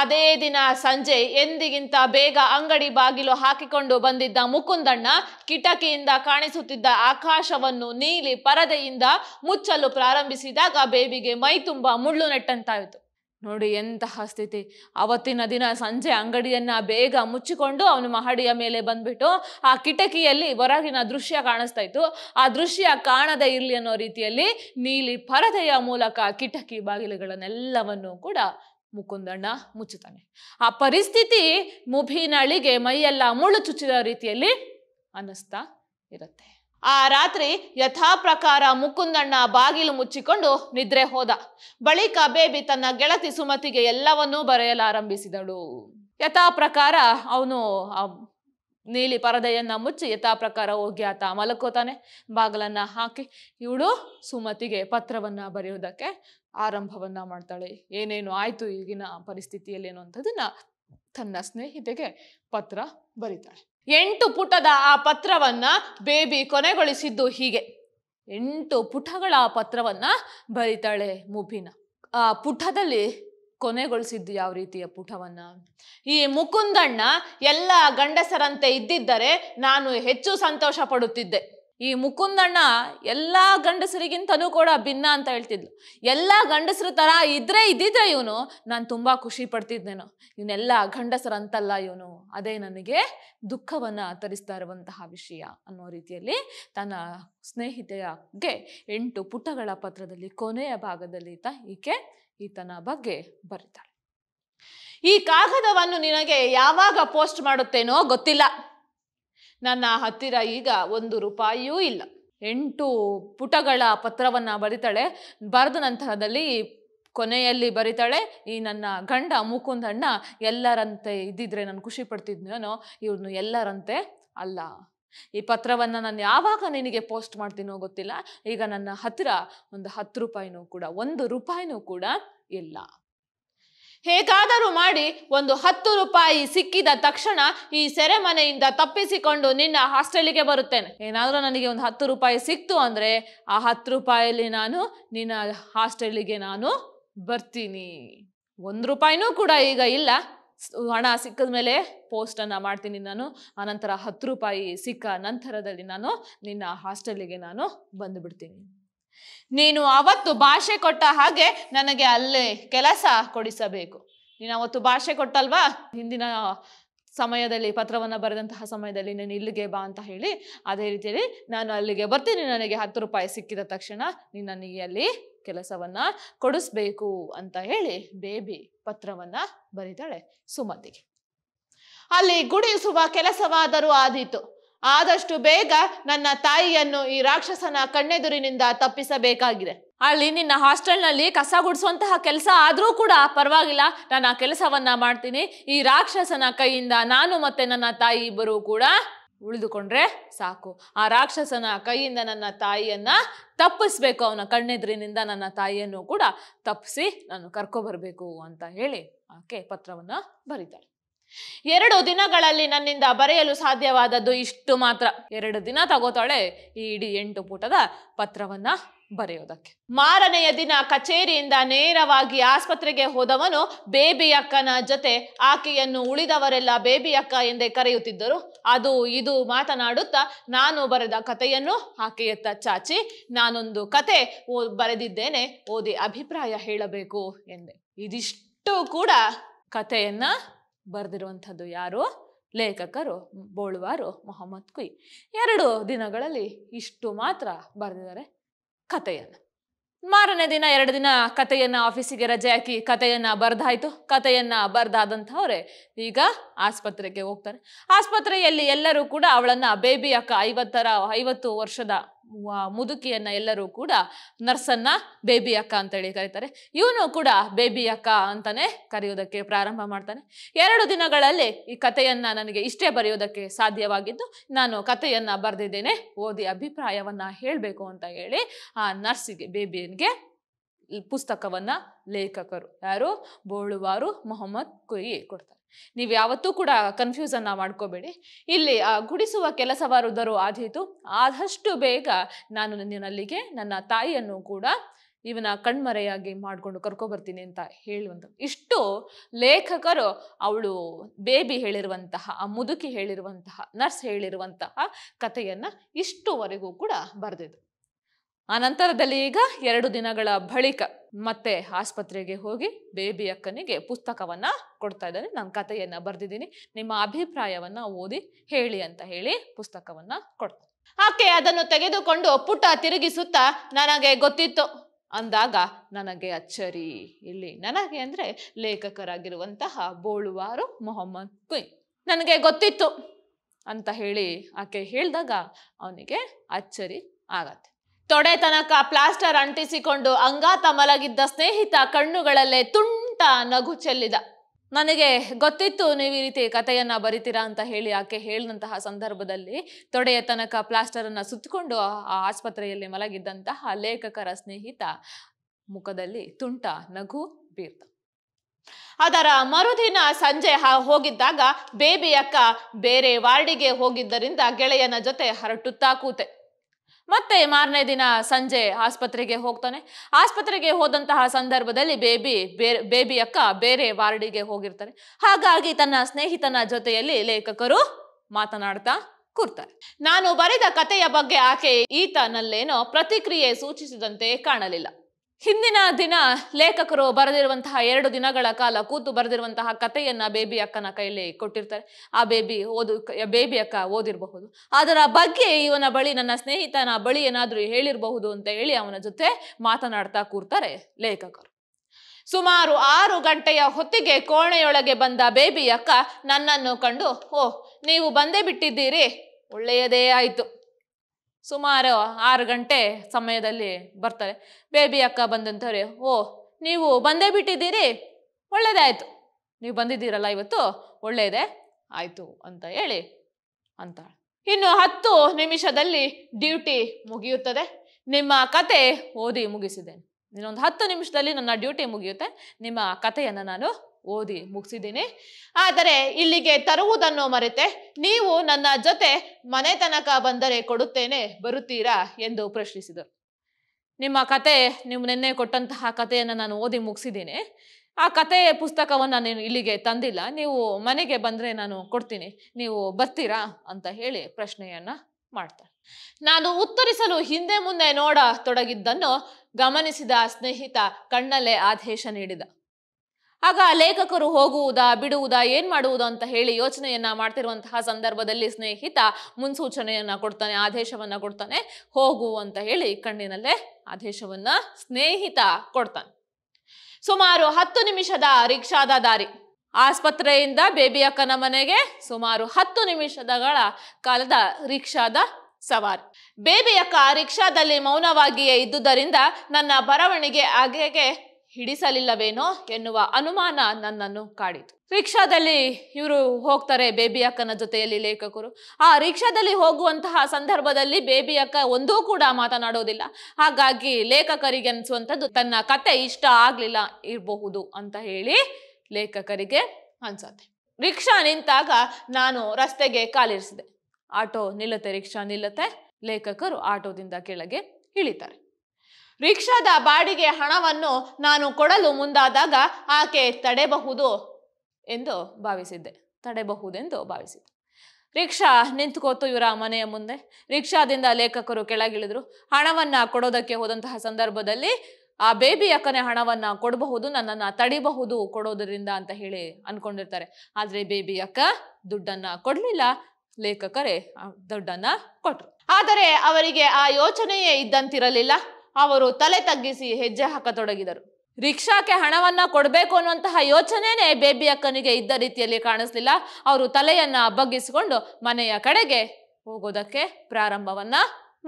ಅದೇ ದಿನ ಸಂಜೆ ಎಂದಿಗಿಂತ ಬೇಗ ಅಂಗಡಿ ಬಾಗಿಲು ಹಾಕಿಕೊಂಡು ಬಂದಿದ್ದ ಮುಕುಂದಣ್ಣ ಕಿಟಕಿಯಿಂದ ಕಾಣಿಸುತ್ತಿದ್ದ ಆಕಾಶವನ್ನು ನೀಲಿ ಪರದೆಯಿಂದ ಮುಚ್ಚಲು ಪ್ರಾರಂಭಿಸಿದಾಗ ಬೇಬಿಗೆ ಮೈ ತುಂಬ ಮುಳ್ಳು ನೆಟ್ಟಂತಾಯಿತು ನೋಡಿ ಎಂತಹ ಸ್ಥಿತಿ ಅವತ್ತಿನ ದಿನ ಸಂಜೆ ಅಂಗಡಿಯನ್ನ ಬೇಗ ಮುಚ್ಚಿಕೊಂಡು ಅವನು ಮಹಡಿಯ ಮೇಲೆ ಬಂದ್ಬಿಟ್ಟು ಆ ಕಿಟಕಿಯಲ್ಲಿ ಹೊರಗಿನ ದೃಶ್ಯ ಕಾಣಿಸ್ತಾ ಇತ್ತು ಆ ದೃಶ್ಯ ಕಾಣದೇ ಇರಲಿ ಅನ್ನೋ ರೀತಿಯಲ್ಲಿ ನೀಲಿ ಪರದೆಯ ಮೂಲಕ ಕಿಟಕಿ ಬಾಗಿಲುಗಳನ್ನೆಲ್ಲವನ್ನು ಕೂಡ ಮುಕುಂದಣ್ಣ ಮುಚ್ಚುತ್ತಾನೆ ಆ ಪರಿಸ್ಥಿತಿ ಮುಭಿನಳಿಗೆ ಮೈಯೆಲ್ಲ ಮುಳ್ಳು ಚುಚ್ಚಿದ ರೀತಿಯಲ್ಲಿ ಅನ್ನಿಸ್ತಾ ಇರುತ್ತೆ ಆ ರಾತ್ರಿ ಯಥಾ ಪ್ರಕಾರ ಮುಕುಂದಣ್ಣ ಬಾಗಿಲು ಮುಚ್ಚಿಕೊಂಡು ನಿದ್ರೆ ಹೋದ ಬಳಿಕ ಬೇಬಿ ತನ್ನ ಗೆಳತಿ ಸುಮತಿಗೆ ಎಲ್ಲವನ್ನೂ ಬರೆಯಲಾರಂಭಿಸಿದಳು ಯಥಾ ಪ್ರಕಾರ ಅವನು ನೀಲಿ ಪರದೆಯನ್ನ ಮುಚ್ಚಿ ಯಥಾ ಪ್ರಕಾರ ಹೋಗಿ ಆತ ಮಲಕೋತಾನೆ ಬಾಗಲನ್ನ ಹಾಕಿ ಇವಳು ಸುಮತಿಗೆ ಪತ್ರವನ್ನ ಬರೆಯುವುದಕ್ಕೆ ಆರಂಭವನ್ನ ಮಾಡ್ತಾಳೆ ಏನೇನು ಆಯ್ತು ಈಗಿನ ಪರಿಸ್ಥಿತಿಯಲ್ಲಿ ಅನ್ನುವಂಥದ್ದನ್ನ ತನ್ನ ಸ್ನೇಹಿತೆಗೆ ಪತ್ರ ಬರೀತಾಳೆ ಎಂಟು ಪುಟದ ಆ ಪತ್ರವನ್ನ ಬೇಬಿ ಕೊನೆಗೊಳಿಸಿದ್ದು ಹೀಗೆ ಎಂಟು ಪುಟಗಳ ಆ ಪತ್ರವನ್ನ ಬರೀತಾಳೆ ಮುಬಿನ ಆ ಪುಟದಲ್ಲಿ ಕೊನೆಗೊಳಿಸಿದ್ದು ಯಾವ ರೀತಿಯ ಪುಟವನ್ನ ಈ ಮುಕುಂದಣ್ಣ ಎಲ್ಲ ಗಂಡಸರಂತೆ ಇದ್ದಿದ್ದರೆ ನಾನು ಹೆಚ್ಚು ಸಂತೋಷ ಪಡುತ್ತಿದ್ದೆ ಈ ಮುಕುಂದಣ್ಣ ಎಲ್ಲ ಗಂಡಸರಿಗಿಂತನೂ ಕೂಡ ಭಿನ್ನ ಅಂತ ಹೇಳ್ತಿದ್ಲು ಎಲ್ಲ ಗಂಡಸರ ತರ ಇದ್ರೆ ಇದ್ದಿದ್ರೆ ಇವನು ನಾನು ತುಂಬ ಖುಷಿ ಪಡ್ತಿದ್ದೇನು ಇವನ್ನೆಲ್ಲ ಗಂಡಸರಂತಲ್ಲ ಇವನು ಅದೇ ನನಗೆ ದುಃಖವನ್ನು ತರಿಸ್ತಾ ಇರುವಂತಹ ವಿಷಯ ಅನ್ನೋ ರೀತಿಯಲ್ಲಿ ತನ್ನ ಸ್ನೇಹಿತೆಯಗೆ ಎಂಟು ಪುಟಗಳ ಪತ್ರದಲ್ಲಿ ಕೊನೆಯ ಭಾಗದಲ್ಲಿ ತ ಈಕೆ ಈತನ ಬಗ್ಗೆ ಬರಿತಾಳೆ ಈ ಕಾಗದವನ್ನು ನಿನಗೆ ಯಾವಾಗ ಪೋಸ್ಟ್ ಮಾಡುತ್ತೇನೋ ಗೊತ್ತಿಲ್ಲ ನನ್ನ ಹತ್ತಿರ ಈಗ ಒಂದು ರೂಪಾಯಿಯೂ ಇಲ್ಲ ಎಂಟು ಪುಟಗಳ ಪತ್ರವನ್ನು ಬರಿತಾಳೆ ಬರೆದ ನಂತರದಲ್ಲಿ ಕೊನೆಯಲ್ಲಿ ಬರಿತಾಳೆ ಈ ನನ್ನ ಗಂಡ ಮುಕುಂದಣ್ಣ ಎಲ್ಲರಂತೆ ಇದ್ದಿದ್ರೆ ನಾನು ಖುಷಿ ಪಡ್ತಿದ್ನೇನೋ ಇವನು ಎಲ್ಲರಂತೆ ಅಲ್ಲ ಈ ಪತ್ರವನ್ನು ನಾನು ಯಾವಾಗ ನಿನಗೆ ಪೋಸ್ಟ್ ಮಾಡ್ತೀನೋ ಗೊತ್ತಿಲ್ಲ ಈಗ ನನ್ನ ಹತ್ತಿರ ಒಂದು ಹತ್ತು ರೂಪಾಯಿನೂ ಕೂಡ ಒಂದು ರೂಪಾಯಿನೂ ಕೂಡ ಇಲ್ಲ ಹೇಗಾದರೂ ಮಾಡಿ ಒಂದು ಹತ್ತು ರೂಪಾಯಿ ಸಿಕ್ಕಿದ ತಕ್ಷಣ ಈ ಸೆರೆಮನೆಯಿಂದ ತಪ್ಪಿಸಿಕೊಂಡು ನಿನ್ನ ಹಾಸ್ಟೆಲಿಗೆ ಬರುತ್ತೇನೆ ಏನಾದರೂ ನನಗೆ ಒಂದು ಹತ್ತು ರೂಪಾಯಿ ಸಿಕ್ತು ಅಂದರೆ ಆ ಹತ್ತು ರೂಪಾಯಲ್ಲಿ ನಾನು ನಿನ್ನ ಹಾಸ್ಟೆಲಿಗೆ ನಾನು ಬರ್ತೀನಿ ಒಂದು ರೂಪಾಯಿನೂ ಕೂಡ ಈಗ ಇಲ್ಲ ಹಣ ಸಿಕ್ಕಿದ ಮೇಲೆ ಪೋಸ್ಟನ್ನು ಮಾಡ್ತೀನಿ ನಾನು ಆನಂತರ ಹತ್ತು ರೂಪಾಯಿ ಸಿಕ್ಕ ನಂತರದಲ್ಲಿ ನಾನು ನಿನ್ನ ಹಾಸ್ಟೆಲ್ಲಿಗೆ ನಾನು ಬಂದುಬಿಡ್ತೀನಿ ನೀನು ಅವತ್ತು ಭಾಷೆ ಕೊಟ್ಟ ಹಾಗೆ ನನಗೆ ಅಲ್ಲೇ ಕೆಲಸ ಕೊಡಿಸಬೇಕು ನೀನು ಅವತ್ತು ಭಾಷೆ ಕೊಟ್ಟಲ್ವಾ ಹಿಂದಿನ ಸಮಯದಲ್ಲಿ ಪತ್ರವನ್ನು ಬರೆದಂತಹ ಸಮಯದಲ್ಲಿ ನೀನು ಇಲ್ಲಿಗೆ ಬಾ ಅಂತ ಹೇಳಿ ಅದೇ ರೀತಿಯಲ್ಲಿ ನಾನು ಅಲ್ಲಿಗೆ ಬರ್ತೀನಿ ನನಗೆ ಹತ್ತು ರೂಪಾಯಿ ಸಿಕ್ಕಿದ ತಕ್ಷಣ ನೀನು ನನಗೆ ಅಲ್ಲಿ ಕೆಲಸವನ್ನು ಕೊಡಿಸ್ಬೇಕು ಅಂತ ಹೇಳಿ ಬೇಬಿ ಪತ್ರವನ್ನು ಬರೀತಾಳೆ ಸುಮತಿಗೆ ಅಲ್ಲಿ ಗುಡಿಸುವ ಕೆಲಸವಾದರೂ ಆದೀತು ಆದಷ್ಟು ಬೇಗ ನನ್ನ ತಾಯಿಯನ್ನು ಈ ರಾಕ್ಷಸನ ಕಣ್ಣೆದುರಿನಿಂದ ತಪ್ಪಿಸಬೇಕಾಗಿದೆ ಅಲ್ಲಿ ನಿನ್ನ ಹಾಸ್ಟೆಲ್ನಲ್ಲಿ ಕಸ ಗುಡಿಸುವಂತಹ ಕೆಲಸ ಆದರೂ ಕೂಡ ಪರವಾಗಿಲ್ಲ ನಾನು ಆ ಕೆಲಸವನ್ನ ಮಾಡ್ತೀನಿ ಈ ರಾಕ್ಷಸನ ಕೈಯಿಂದ ನಾನು ಮತ್ತೆ ನನ್ನ ತಾಯಿ ಇಬ್ಬರು ಕೂಡ ಉಳಿದುಕೊಂಡ್ರೆ ಸಾಕು ಆ ರಾಕ್ಷಸನ ಕೈಯಿಂದ ನನ್ನ ತಾಯಿಯನ್ನ ತಪ್ಪಿಸ್ಬೇಕು ಅವನ ಕಣ್ಣೆದ್ರಿನಿಂದ ನನ್ನ ತಾಯಿಯನ್ನು ಕೂಡ ತಪ್ಪಿಸಿ ನಾನು ಕರ್ಕೊಬರ್ಬೇಕು ಅಂತ ಹೇಳಿ ಆಕೆ ಪತ್ರವನ್ನ ಬರೀತಾಳೆ ಎರಡು ದಿನಗಳಲ್ಲಿ ನನ್ನಿಂದ ಬರೆಯಲು ಸಾಧ್ಯವಾದದ್ದು ಇಷ್ಟು ಮಾತ್ರ ಎರಡು ದಿನ ತಗೋತಾಳೆ ಈ ಇಡೀ ಎಂಟು ಪುಟದ ಪತ್ರವನ್ನ ಬರೆಯೋದಕ್ಕೆ ಮಾರನೆಯ ದಿನ ಕಚೇರಿಯಿಂದ ನೇರವಾಗಿ ಆಸ್ಪತ್ರೆಗೆ ಹೋದವನು ಬೇಬಿ ಅಕ್ಕನ ಜೊತೆ ಆಕೆಯನ್ನು ಉಳಿದವರೆಲ್ಲ ಬೇಬಿ ಅಕ್ಕ ಎಂದೇ ಕರೆಯುತ್ತಿದ್ದರು ಅದು ಇದು ಮಾತನಾಡುತ್ತಾ ನಾನು ಬರೆದ ಕಥೆಯನ್ನು ಆಕೆಯತ್ತ ಚಾಚಿ ನಾನೊಂದು ಕತೆ ಬರೆದಿದ್ದೇನೆ ಓದಿ ಅಭಿಪ್ರಾಯ ಹೇಳಬೇಕು ಎಂದೆ ಇದಿಷ್ಟು ಕೂಡ ಕಥೆಯನ್ನ ಬರೆದಿರುವಂಥದ್ದು ಯಾರು ಲೇಖಕರು ಬೋಳುವಾರು ಮೊಹಮ್ಮದ್ ಕುಯ್ ಎರಡು ದಿನಗಳಲ್ಲಿ ಇಷ್ಟು ಮಾತ್ರ ಬರೆದಿದ್ದಾರೆ ಕಥೆಯನ್ನು ಮಾರನೇ ದಿನ ಎರಡು ದಿನ ಕಥೆಯನ್ನ ಆಫೀಸಿಗೆ ರಜೆ ಹಾಕಿ ಕಥೆಯನ್ನ ಬರ್ದಾಯ್ತು ಕಥೆಯನ್ನ ಬರ್ದಾದಂಥವ್ರೆ ಈಗ ಆಸ್ಪತ್ರೆಗೆ ಹೋಗ್ತಾರೆ ಆಸ್ಪತ್ರೆಯಲ್ಲಿ ಎಲ್ಲರೂ ಕೂಡ ಅವಳನ್ನ ಬೇಬಿ ಅಕ್ಕ ಐವತ್ತರ ಐವತ್ತು ವರ್ಷದ ಮುದುಕಿಯನ್ನ ಎಲ್ಲರೂ ಕೂಡ ನರ್ಸನ್ನ ಬೇಬಿ ಅಕ್ಕ ಅಂತೇಳಿ ಕರೀತಾರೆ ಇವನು ಕೂಡ ಬೇಬಿ ಅಕ್ಕ ಅಂತಾನೆ ಕರೆಯುವುದಕ್ಕೆ ಪ್ರಾರಂಭ ಮಾಡ್ತಾನೆ ಎರಡು ದಿನಗಳಲ್ಲಿ ಈ ಕಥೆಯನ್ನ ನನಗೆ ಇಷ್ಟೇ ಬರೆಯುವುದಕ್ಕೆ ಸಾಧ್ಯವಾಗಿದ್ದು ನಾನು ಕಥೆಯನ್ನ ಬರೆದಿದ್ದೇನೆ ಓದಿ ಅಭಿಪ್ರಾಯವನ್ನ ಹೇಳಬೇಕು ಅಂತ ಹೇಳಿ ಆ ನರ್ಸಿಗೆ ಬೇಬಿಯನ್ಗೆ ಪುಸ್ತಕವನ್ನ ಲೇಖಕರು ಯಾರು ಬೋಳುವಾರು ಮೊಹಮ್ಮದ್ ಕುಯಿ ಕೊಡ್ತಾರೆ ನೀವು ಯಾವತ್ತೂ ಕೂಡ ಕನ್ಫ್ಯೂಸನ್ನು ಮಾಡ್ಕೋಬೇಡಿ ಇಲ್ಲಿ ಗುಡಿಸುವ ಕೆಲಸವಾರದರೂ ಆದೀತು ಆದಷ್ಟು ಬೇಗ ನಾನು ನಿನ್ನಲ್ಲಿಗೆ ನನ್ನ ತಾಯಿಯನ್ನು ಕೂಡ ಇವನ ಕಣ್ಮರೆಯಾಗಿ ಮಾಡಿಕೊಂಡು ಕರ್ಕೊಬರ್ತೀನಿ ಅಂತ ಹೇಳುವಂಥ ಇಷ್ಟು ಲೇಖಕರು ಅವಳು ಬೇಬಿ ಹೇಳಿರುವಂತಹ ಆ ಮುದುಕಿ ಹೇಳಿರುವಂತಹ ನರ್ಸ್ ಹೇಳಿರುವಂತಹ ಕಥೆಯನ್ನು ಇಷ್ಟುವರೆಗೂ ಕೂಡ ಬರೆದಿದ್ರು ಆ ನಂತರದಲ್ಲಿ ಈಗ ಎರಡು ದಿನಗಳ ಬಳಿಕ ಮತ್ತೆ ಆಸ್ಪತ್ರೆಗೆ ಹೋಗಿ ಬೇಬಿ ಅಕ್ಕನಿಗೆ ಪುಸ್ತಕವನ್ನ ಕೊಡ್ತಾ ಇದ್ದಾನೆ ನನ್ನ ಕಥೆಯನ್ನ ಬರೆದಿದ್ದೀನಿ ನಿಮ್ಮ ಅಭಿಪ್ರಾಯವನ್ನ ಓದಿ ಹೇಳಿ ಅಂತ ಹೇಳಿ ಪುಸ್ತಕವನ್ನ ಕೊಡ್ತಾನೆ ಆಕೆ ಅದನ್ನು ತೆಗೆದುಕೊಂಡು ಪುಟ ತಿರುಗಿಸುತ್ತಾ ನನಗೆ ಗೊತ್ತಿತ್ತು ಅಂದಾಗ ನನಗೆ ಅಚ್ಚರಿ ಇಲ್ಲಿ ನನಗೆ ಅಂದರೆ ಲೇಖಕರಾಗಿರುವಂತಹ ಬೋಳುವಾರು ಮೊಹಮ್ಮದ್ ಕುಯ್ ನನಗೆ ಗೊತ್ತಿತ್ತು ಅಂತ ಹೇಳಿ ಆಕೆ ಹೇಳಿದಾಗ ಅವನಿಗೆ ಅಚ್ಚರಿ ಆಗತ್ತೆ ತೊಡೆತನಕ ಪ್ಲಾಸ್ಟರ್ ಅಂಟಿಸಿಕೊಂಡು ಅಂಗಾತ ಮಲಗಿದ್ದ ಸ್ನೇಹಿತ ಕಣ್ಣುಗಳಲ್ಲೇ ತುಂಟ ನಗು ಚೆಲ್ಲಿದ ನನಗೆ ಗೊತ್ತಿತ್ತು ನೀವು ಈ ರೀತಿ ಕಥೆಯನ್ನ ಬರಿತೀರಾ ಅಂತ ಹೇಳಿ ಆಕೆ ಹೇಳಿದಂತಹ ಸಂದರ್ಭದಲ್ಲಿ ತೊಡೆಯ ತನಕ ಪ್ಲಾಸ್ಟರನ್ನು ಸುತ್ತಕೊಂಡು ಆ ಆಸ್ಪತ್ರೆಯಲ್ಲಿ ಮಲಗಿದ್ದಂತಹ ಲೇಖಕರ ಸ್ನೇಹಿತ ಮುಖದಲ್ಲಿ ತುಂಟ ನಗು ಬೀರ್ತ ಅದರ ಮರುದಿನ ಸಂಜೆ ಹೋಗಿದ್ದಾಗ ಬೇಬಿ ಅಕ್ಕ ಬೇರೆ ವಾರ್ಡಿಗೆ ಹೋಗಿದ್ದರಿಂದ ಗೆಳೆಯನ ಜೊತೆ ಹರಟುತ್ತಾ ಕೂತೆ ಮತ್ತೆ ಮಾರನೇ ದಿನ ಸಂಜೆ ಆಸ್ಪತ್ರೆಗೆ ಹೋಗ್ತಾನೆ ಆಸ್ಪತ್ರೆಗೆ ಹೋದಂತಹ ಸಂದರ್ಭದಲ್ಲಿ ಬೇಬಿ ಬೇರೆ ಬೇಬಿ ಅಕ್ಕ ಬೇರೆ ವಾರ್ಡಿಗೆ ಹೋಗಿರ್ತಾರೆ ಹಾಗಾಗಿ ತನ್ನ ಸ್ನೇಹಿತನ ಜೊತೆಯಲ್ಲಿ ಲೇಖಕರು ಮಾತನಾಡ್ತಾ ಕೂರ್ತಾರೆ ನಾನು ಬರೆದ ಕಥೆಯ ಬಗ್ಗೆ ಆಕೆ ಈತನಲ್ಲೇನೋ ಪ್ರತಿಕ್ರಿಯೆ ಸೂಚಿಸಿದಂತೆ ಕಾಣಲಿಲ್ಲ ಹಿಂದಿನ ದಿನ ಲೇಖಕರು ಬರೆದಿರುವಂತಹ ಎರಡು ದಿನಗಳ ಕಾಲ ಕೂತು ಬರೆದಿರುವಂತಹ ಕಥೆಯನ್ನ ಬೇಬಿ ಅಕ್ಕನ ಕೈಯಲ್ಲಿ ಕೊಟ್ಟಿರ್ತಾರೆ ಆ ಬೇಬಿ ಓದು ಬೇಬಿ ಅಕ್ಕ ಓದಿರಬಹುದು ಅದರ ಬಗ್ಗೆ ಇವನ ಬಳಿ ನನ್ನ ಸ್ನೇಹಿತನ ಬಳಿ ಏನಾದರೂ ಹೇಳಿರಬಹುದು ಅಂತ ಹೇಳಿ ಅವನ ಜೊತೆ ಮಾತನಾಡ್ತಾ ಕೂರ್ತಾರೆ ಲೇಖಕರು ಸುಮಾರು ಆರು ಗಂಟೆಯ ಹೊತ್ತಿಗೆ ಕೋಣೆಯೊಳಗೆ ಬಂದ ಬೇಬಿ ಅಕ್ಕ ನನ್ನನ್ನು ಕಂಡು ಓ ನೀವು ಬಂದೇ ಬಿಟ್ಟಿದ್ದೀರಿ ಒಳ್ಳೆಯದೇ ಆಯಿತು ಸುಮಾರು ಆರು ಗಂಟೆ ಸಮಯದಲ್ಲಿ ಬರ್ತಾರೆ ಬೇಬಿ ಅಕ್ಕ ಬಂದಂಥವ್ರೆ ಓ ನೀವು ಬಂದೇ ಬಿಟ್ಟಿದ್ದೀರಿ ಆಯಿತು ನೀವು ಬಂದಿದ್ದೀರಲ್ಲ ಇವತ್ತು ಒಳ್ಳೆಯದೇ ಆಯಿತು ಅಂತ ಹೇಳಿ ಅಂತ ಇನ್ನು ಹತ್ತು ನಿಮಿಷದಲ್ಲಿ ಡ್ಯೂಟಿ ಮುಗಿಯುತ್ತದೆ ನಿಮ್ಮ ಕತೆ ಓದಿ ಮುಗಿಸಿದ್ದೇನೆ ಇನ್ನೊಂದು ಹತ್ತು ನಿಮಿಷದಲ್ಲಿ ನನ್ನ ಡ್ಯೂಟಿ ಮುಗಿಯುತ್ತೆ ನಿಮ್ಮ ಕಥೆಯನ್ನು ನಾನು ಓದಿ ಮುಗಿಸಿದ್ದೀನಿ ಆದರೆ ಇಲ್ಲಿಗೆ ತರುವುದನ್ನು ಮರೆತೆ ನೀವು ನನ್ನ ಜೊತೆ ಮನೆ ತನಕ ಬಂದರೆ ಕೊಡುತ್ತೇನೆ ಬರುತ್ತೀರಾ ಎಂದು ಪ್ರಶ್ನಿಸಿದರು ನಿಮ್ಮ ಕತೆ ನೀವು ನಿನ್ನೆ ಕೊಟ್ಟಂತಹ ಕಥೆಯನ್ನು ನಾನು ಓದಿ ಮುಗಿಸಿದ್ದೀನಿ ಆ ಕತೆ ಪುಸ್ತಕವನ್ನು ನಾನು ಇಲ್ಲಿಗೆ ತಂದಿಲ್ಲ ನೀವು ಮನೆಗೆ ಬಂದರೆ ನಾನು ಕೊಡ್ತೀನಿ ನೀವು ಬರ್ತೀರಾ ಅಂತ ಹೇಳಿ ಪ್ರಶ್ನೆಯನ್ನು ಮಾಡ್ತಾರೆ ನಾನು ಉತ್ತರಿಸಲು ಹಿಂದೆ ಮುಂದೆ ನೋಡ ತೊಡಗಿದ್ದನ್ನು ಗಮನಿಸಿದ ಸ್ನೇಹಿತ ಕಣ್ಣಲ್ಲೇ ಆದೇಶ ನೀಡಿದ ಆಗ ಲೇಖಕರು ಹೋಗುವುದಾ ಬಿಡುವುದಾ ಏನ್ ಮಾಡುವುದಾ ಅಂತ ಹೇಳಿ ಯೋಚನೆಯನ್ನ ಮಾಡ್ತಿರುವಂತಹ ಸಂದರ್ಭದಲ್ಲಿ ಸ್ನೇಹಿತ ಮುನ್ಸೂಚನೆಯನ್ನ ಕೊಡ್ತಾನೆ ಆದೇಶವನ್ನ ಕೊಡ್ತಾನೆ ಹೋಗು ಅಂತ ಹೇಳಿ ಕಣ್ಣಿನಲ್ಲೇ ಆದೇಶವನ್ನ ಸ್ನೇಹಿತ ಕೊಡ್ತಾನೆ ಸುಮಾರು ಹತ್ತು ನಿಮಿಷದ ರಿಕ್ಷಾದ ದಾರಿ ಆಸ್ಪತ್ರೆಯಿಂದ ಬೇಬಿ ಅಕ್ಕನ ಮನೆಗೆ ಸುಮಾರು ಹತ್ತು ನಿಮಿಷದಗಳ ಕಾಲದ ರಿಕ್ಷಾದ ಸವಾರಿ ಬೇಬಿಯಕ್ಕ ರಿಕ್ಷಾದಲ್ಲಿ ಮೌನವಾಗಿಯೇ ಇದ್ದುದರಿಂದ ನನ್ನ ಬರವಣಿಗೆ ಆಗೇಗೆ ಹಿಡಿಸಲಿಲ್ಲವೇನೋ ಎನ್ನುವ ಅನುಮಾನ ನನ್ನನ್ನು ಕಾಡಿತು ರಿಕ್ಷಾದಲ್ಲಿ ಇವರು ಹೋಗ್ತಾರೆ ಬೇಬಿ ಅಕ್ಕನ ಜೊತೆಯಲ್ಲಿ ಲೇಖಕರು ಆ ರಿಕ್ಷಾದಲ್ಲಿ ಹೋಗುವಂತಹ ಸಂದರ್ಭದಲ್ಲಿ ಬೇಬಿ ಅಕ್ಕ ಒಂದೂ ಕೂಡ ಮಾತನಾಡೋದಿಲ್ಲ ಹಾಗಾಗಿ ಲೇಖಕರಿಗೆ ಅನಿಸುವಂಥದ್ದು ತನ್ನ ಕತೆ ಇಷ್ಟ ಆಗಲಿಲ್ಲ ಇರಬಹುದು ಅಂತ ಹೇಳಿ ಲೇಖಕರಿಗೆ ಅನ್ಸತ್ತೆ ರಿಕ್ಷಾ ನಿಂತಾಗ ನಾನು ರಸ್ತೆಗೆ ಕಾಲಿರಿಸಿದೆ ಆಟೋ ನಿಲ್ಲತ್ತೆ ರಿಕ್ಷಾ ನಿಲ್ಲತ್ತೆ ಲೇಖಕರು ಆಟೋದಿಂದ ಕೆಳಗೆ ಇಳಿತಾರೆ ರಿಕ್ಷಾದ ಬಾಡಿಗೆ ಹಣವನ್ನು ನಾನು ಕೊಡಲು ಮುಂದಾದಾಗ ಆಕೆ ತಡೆಬಹುದು ಎಂದು ಭಾವಿಸಿದ್ದೆ ತಡೆಬಹುದೆಂದು ಭಾವಿಸಿದ್ದೆ ರಿಕ್ಷಾ ನಿಂತ್ಕೋತು ಇವರ ಮನೆಯ ಮುಂದೆ ರಿಕ್ಷಾದಿಂದ ಲೇಖಕರು ಕೆಳಗಿಳಿದ್ರು ಹಣವನ್ನು ಕೊಡೋದಕ್ಕೆ ಹೋದಂತಹ ಸಂದರ್ಭದಲ್ಲಿ ಆ ಬೇಬಿ ಅಕ್ಕನೇ ಹಣವನ್ನು ಕೊಡಬಹುದು ನನ್ನನ್ನು ತಡಿಬಹುದು ಕೊಡೋದರಿಂದ ಅಂತ ಹೇಳಿ ಅನ್ಕೊಂಡಿರ್ತಾರೆ ಆದರೆ ಬೇಬಿ ಅಕ್ಕ ದುಡ್ಡನ್ನ ಕೊಡಲಿಲ್ಲ ಲೇಖಕರೇ ದುಡ್ಡನ್ನ ಕೊಟ್ರು ಆದರೆ ಅವರಿಗೆ ಆ ಯೋಚನೆಯೇ ಇದ್ದಂತಿರಲಿಲ್ಲ ಅವರು ತಲೆ ತಗ್ಗಿಸಿ ಹೆಜ್ಜೆ ಹಾಕತೊಡಗಿದರು ರಿಕ್ಷಾಕ್ಕೆ ಹಣವನ್ನ ಕೊಡಬೇಕು ಅನ್ನುವಂತಹ ಯೋಚನೆ ಬೇಬಿ ಅಕ್ಕನಿಗೆ ಇದ್ದ ರೀತಿಯಲ್ಲಿ ಕಾಣಿಸ್ಲಿಲ್ಲ ಅವರು ತಲೆಯನ್ನ ಬಗ್ಗಿಸಿಕೊಂಡು ಮನೆಯ ಕಡೆಗೆ ಹೋಗೋದಕ್ಕೆ ಪ್ರಾರಂಭವನ್ನ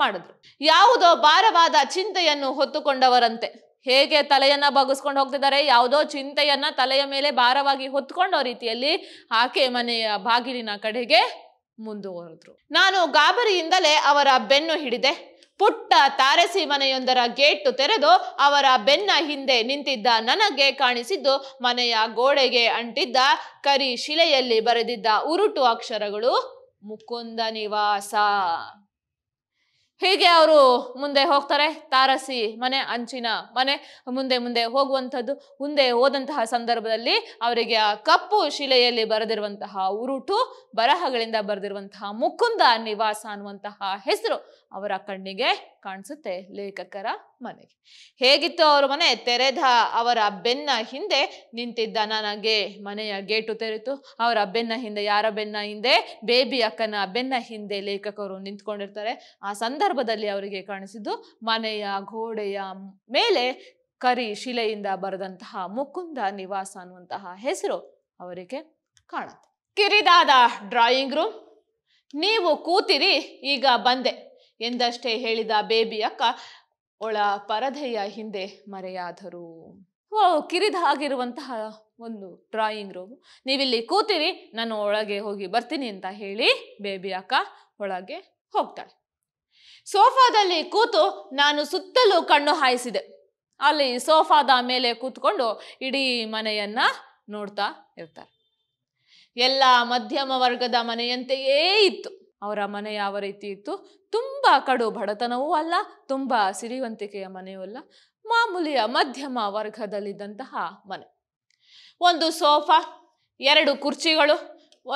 ಮಾಡಿದ್ರು ಯಾವುದೋ ಭಾರವಾದ ಚಿಂತೆಯನ್ನು ಹೊತ್ತುಕೊಂಡವರಂತೆ ಹೇಗೆ ತಲೆಯನ್ನ ಬಗ್ಗಿಸ್ಕೊಂಡು ಹೋಗ್ತಿದ್ದಾರೆ ಯಾವುದೋ ಚಿಂತೆಯನ್ನ ತಲೆಯ ಮೇಲೆ ಭಾರವಾಗಿ ಹೊತ್ಕೊಂಡೋ ರೀತಿಯಲ್ಲಿ ಆಕೆ ಮನೆಯ ಬಾಗಿಲಿನ ಕಡೆಗೆ ಮುಂದುವರೆದ್ರು ನಾನು ಗಾಬರಿಯಿಂದಲೇ ಅವರ ಬೆನ್ನು ಹಿಡಿದೆ ಪುಟ್ಟ ತಾರಸಿ ಮನೆಯೊಂದರ ಗೇಟ್ ತೆರೆದು ಅವರ ಬೆನ್ನ ಹಿಂದೆ ನಿಂತಿದ್ದ ನನಗೆ ಕಾಣಿಸಿದ್ದು ಮನೆಯ ಗೋಡೆಗೆ ಅಂಟಿದ್ದ ಕರಿ ಶಿಲೆಯಲ್ಲಿ ಬರೆದಿದ್ದ ಉರುಟು ಅಕ್ಷರಗಳು ಮುಕುಂದ ನಿವಾಸ ಹೀಗೆ ಅವರು ಮುಂದೆ ಹೋಗ್ತಾರೆ ತಾರಸಿ ಮನೆ ಅಂಚಿನ ಮನೆ ಮುಂದೆ ಮುಂದೆ ಹೋಗುವಂಥದ್ದು ಮುಂದೆ ಹೋದಂತಹ ಸಂದರ್ಭದಲ್ಲಿ ಅವರಿಗೆ ಆ ಕಪ್ಪು ಶಿಲೆಯಲ್ಲಿ ಬರೆದಿರುವಂತಹ ಉರುಟು ಬರಹಗಳಿಂದ ಬರೆದಿರುವಂತಹ ಮುಕುಂದ ನಿವಾಸ ಅನ್ನುವಂತಹ ಹೆಸರು ಅವರ ಕಣ್ಣಿಗೆ ಕಾಣಿಸುತ್ತೆ ಲೇಖಕರ ಮನೆಗೆ ಹೇಗಿತ್ತು ಅವರ ಮನೆ ತೆರೆದ ಅವರ ಬೆನ್ನ ಹಿಂದೆ ನಿಂತಿದ್ದ ನನಗೆ ಮನೆಯ ಗೇಟು ತೆರೆತು ಅವರ ಬೆನ್ನ ಹಿಂದೆ ಯಾರ ಬೆನ್ನ ಹಿಂದೆ ಬೇಬಿ ಅಕ್ಕನ ಬೆನ್ನ ಹಿಂದೆ ಲೇಖಕರು ನಿಂತ್ಕೊಂಡಿರ್ತಾರೆ ಆ ಸಂದರ್ಭದಲ್ಲಿ ಅವರಿಗೆ ಕಾಣಿಸಿದ್ದು ಮನೆಯ ಗೋಡೆಯ ಮೇಲೆ ಕರಿ ಶಿಲೆಯಿಂದ ಬರೆದಂತಹ ಮುಕುಂದ ನಿವಾಸ ಅನ್ನುವಂತಹ ಹೆಸರು ಅವರಿಗೆ ಕಾಣುತ್ತೆ ಕಿರಿದಾದ ಡ್ರಾಯಿಂಗ್ ರೂಮ್ ನೀವು ಕೂತಿರಿ ಈಗ ಬಂದೆ ಎಂದಷ್ಟೇ ಹೇಳಿದ ಬೇಬಿ ಅಕ್ಕ ಒಳ ಪರದೆಯ ಹಿಂದೆ ಮರೆಯಾದರು ಓ ಕಿರಿದಾಗಿರುವಂತಹ ಒಂದು ಡ್ರಾಯಿಂಗ್ ರೂಮ್ ನೀವಿಲ್ಲಿ ಕೂತಿರಿ ನಾನು ಒಳಗೆ ಹೋಗಿ ಬರ್ತೀನಿ ಅಂತ ಹೇಳಿ ಬೇಬಿ ಅಕ್ಕ ಒಳಗೆ ಹೋಗ್ತಾಳೆ ಸೋಫಾದಲ್ಲಿ ಕೂತು ನಾನು ಸುತ್ತಲೂ ಕಣ್ಣು ಹಾಯಿಸಿದೆ ಅಲ್ಲಿ ಸೋಫಾದ ಮೇಲೆ ಕೂತ್ಕೊಂಡು ಇಡೀ ಮನೆಯನ್ನ ನೋಡ್ತಾ ಇರ್ತಾರೆ ಎಲ್ಲ ಮಧ್ಯಮ ವರ್ಗದ ಮನೆಯಂತೆಯೇ ಇತ್ತು ಅವರ ಮನೆ ಯಾವ ರೀತಿ ಇತ್ತು ತುಂಬ ಕಡು ಬಡತನವೂ ಅಲ್ಲ ತುಂಬ ಸಿರಿವಂತಿಕೆಯ ಮನೆಯೂ ಅಲ್ಲ ಮಾಮೂಲಿಯ ಮಧ್ಯಮ ವರ್ಗದಲ್ಲಿದ್ದಂತಹ ಮನೆ ಒಂದು ಸೋಫಾ ಎರಡು ಕುರ್ಚಿಗಳು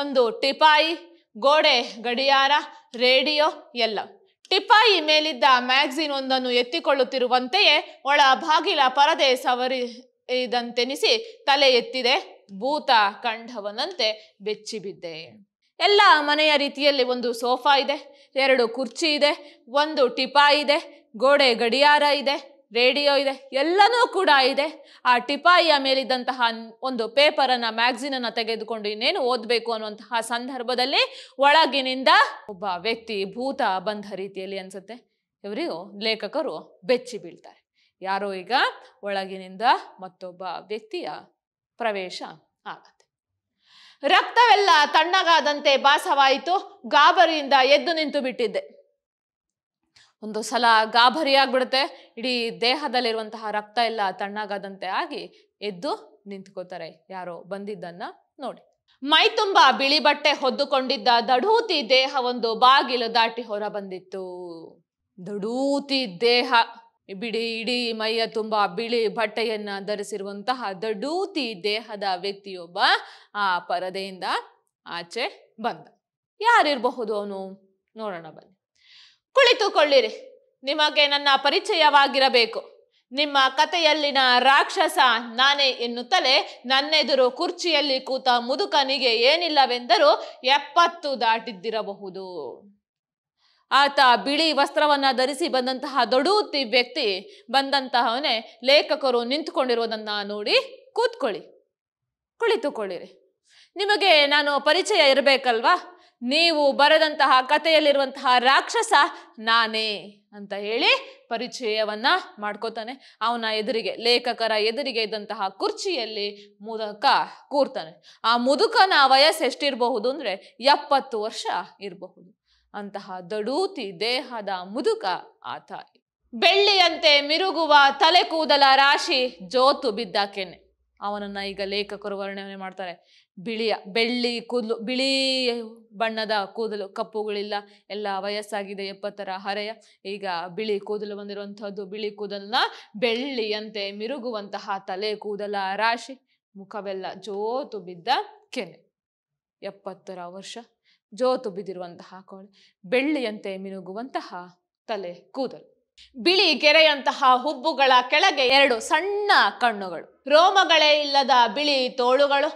ಒಂದು ಟಿಪಾಯಿ ಗೋಡೆ ಗಡಿಯಾರ ರೇಡಿಯೋ ಎಲ್ಲ ಟಿಪಾಯಿ ಮೇಲಿದ್ದ ಮ್ಯಾಗ್ಝಿನ್ ಒಂದನ್ನು ಎತ್ತಿಕೊಳ್ಳುತ್ತಿರುವಂತೆಯೇ ಒಳ ಬಾಗಿಲ ಪರದೆ ಸವರಿ ಇದಂತೆನಿಸಿ ತಲೆ ಎತ್ತಿದೆ ಭೂತ ಕಂಡವನಂತೆ ಬೆಚ್ಚಿಬಿದ್ದೆ ಎಲ್ಲ ಮನೆಯ ರೀತಿಯಲ್ಲಿ ಒಂದು ಸೋಫಾ ಇದೆ ಎರಡು ಕುರ್ಚಿ ಇದೆ ಒಂದು ಟಿಪಾ ಇದೆ ಗೋಡೆ ಗಡಿಯಾರ ಇದೆ ರೇಡಿಯೋ ಇದೆ ಎಲ್ಲನೂ ಕೂಡ ಇದೆ ಆ ಟಿಪಾಯಿಯ ಮೇಲಿದ್ದಂತಹ ಒಂದು ಪೇಪರನ್ನು ಮ್ಯಾಗ್ಝಿನನ್ನು ತೆಗೆದುಕೊಂಡು ಇನ್ನೇನು ಓದಬೇಕು ಅನ್ನುವಂತಹ ಸಂದರ್ಭದಲ್ಲಿ ಒಳಗಿನಿಂದ ಒಬ್ಬ ವ್ಯಕ್ತಿ ಭೂತ ಬಂದ ರೀತಿಯಲ್ಲಿ ಅನಿಸುತ್ತೆ ಇವರಿಗೂ ಲೇಖಕರು ಬೆಚ್ಚಿ ಬೀಳ್ತಾರೆ ಯಾರೋ ಈಗ ಒಳಗಿನಿಂದ ಮತ್ತೊಬ್ಬ ವ್ಯಕ್ತಿಯ ಪ್ರವೇಶ ಆಗ ರಕ್ತವೆಲ್ಲ ತಣ್ಣಗಾದಂತೆ ಭಾಸವಾಯಿತು ಗಾಬರಿಯಿಂದ ಎದ್ದು ನಿಂತು ಬಿಟ್ಟಿದ್ದೆ ಒಂದು ಸಲ ಗಾಬರಿ ಆಗ್ಬಿಡುತ್ತೆ ಇಡೀ ದೇಹದಲ್ಲಿರುವಂತಹ ರಕ್ತ ಎಲ್ಲ ತಣ್ಣಗಾದಂತೆ ಆಗಿ ಎದ್ದು ನಿಂತ್ಕೋತಾರೆ ಯಾರೋ ಬಂದಿದ್ದನ್ನ ನೋಡಿ ಮೈ ತುಂಬ ಬಿಳಿ ಬಟ್ಟೆ ಹೊದ್ದುಕೊಂಡಿದ್ದ ದಡೂತಿ ದೇಹ ಒಂದು ಬಾಗಿಲು ದಾಟಿ ಹೊರ ಬಂದಿತ್ತು ದಡೂತಿ ದೇಹ ಬಿಡಿ ಇಡೀ ಮೈಯ ತುಂಬ ಬಿಳಿ ಬಟ್ಟೆಯನ್ನ ಧರಿಸಿರುವಂತಹ ದಡೂತಿ ದೇಹದ ವ್ಯಕ್ತಿಯೊಬ್ಬ ಆ ಪರದೆಯಿಂದ ಆಚೆ ಬಂದ ಯಾರಿರಬಹುದು ಅವನು ನೋಡೋಣ ಬನ್ನಿ ಕುಳಿತುಕೊಳ್ಳಿರಿ ನಿಮಗೆ ನನ್ನ ಪರಿಚಯವಾಗಿರಬೇಕು ನಿಮ್ಮ ಕತೆಯಲ್ಲಿನ ರಾಕ್ಷಸ ನಾನೇ ಎನ್ನುತ್ತಲೇ ನನ್ನೆದುರು ಕುರ್ಚಿಯಲ್ಲಿ ಕೂತ ಮುದುಕನಿಗೆ ಏನಿಲ್ಲವೆಂದರೂ ಎಪ್ಪತ್ತು ದಾಟಿದ್ದಿರಬಹುದು ಆತ ಬಿಳಿ ವಸ್ತ್ರವನ್ನ ಧರಿಸಿ ಬಂದಂತಹ ದೊಡೂತಿ ವ್ಯಕ್ತಿ ಬಂದಂತಹವನೇ ಲೇಖಕರು ನಿಂತುಕೊಂಡಿರುವುದನ್ನ ನೋಡಿ ಕೂತ್ಕೊಳ್ಳಿ ಕುಳಿತುಕೊಳ್ಳಿರಿ ನಿಮಗೆ ನಾನು ಪರಿಚಯ ಇರಬೇಕಲ್ವಾ ನೀವು ಬರೆದಂತಹ ಕಥೆಯಲ್ಲಿರುವಂತಹ ರಾಕ್ಷಸ ನಾನೇ ಅಂತ ಹೇಳಿ ಪರಿಚಯವನ್ನ ಮಾಡ್ಕೋತಾನೆ ಅವನ ಎದುರಿಗೆ ಲೇಖಕರ ಎದುರಿಗೆ ಇದ್ದಂತಹ ಕುರ್ಚಿಯಲ್ಲಿ ಮುದಕ ಕೂರ್ತಾನೆ ಆ ಮುದುಕನ ವಯಸ್ಸು ಎಷ್ಟಿರಬಹುದು ಅಂದ್ರೆ ಎಪ್ಪತ್ತು ವರ್ಷ ಇರಬಹುದು ಅಂತಹ ದಡೂತಿ ದೇಹದ ಮುದುಕ ಆತ ಬೆಳ್ಳಿಯಂತೆ ಮಿರುಗುವ ತಲೆ ಕೂದಲ ರಾಶಿ ಜೋತು ಕೆನೆ ಅವನನ್ನ ಈಗ ಲೇಖಕರು ವರ್ಣನೆ ಮಾಡ್ತಾರೆ ಬಿಳಿಯ ಬೆಳ್ಳಿ ಕೂದಲು ಬಿಳಿ ಬಣ್ಣದ ಕೂದಲು ಕಪ್ಪುಗಳಿಲ್ಲ ಎಲ್ಲ ವಯಸ್ಸಾಗಿದೆ ಎಪ್ಪತ್ತರ ಹರೆಯ ಈಗ ಬಿಳಿ ಕೂದಲು ಬಂದಿರುವಂತಹದ್ದು ಬಿಳಿ ಕೂದಲನ್ನ ಬೆಳ್ಳಿಯಂತೆ ಮಿರುಗುವಂತಹ ತಲೆ ಕೂದಲ ರಾಶಿ ಮುಖವೆಲ್ಲ ಜೋತು ಬಿದ್ದ ಕೆನೆ ಎಪ್ಪತ್ತರ ವರ್ಷ ಜೋತು ಬಿದ್ದಿರುವಂತಹ ಕೋಳಿ ಬೆಳ್ಳಿಯಂತೆ ಮಿನುಗುವಂತಹ ತಲೆ ಕೂದಲು ಬಿಳಿ ಗೆರೆಯಂತಹ ಹುಬ್ಬುಗಳ ಕೆಳಗೆ ಎರಡು ಸಣ್ಣ ಕಣ್ಣುಗಳು ರೋಮಗಳೇ ಇಲ್ಲದ ಬಿಳಿ ತೋಳುಗಳು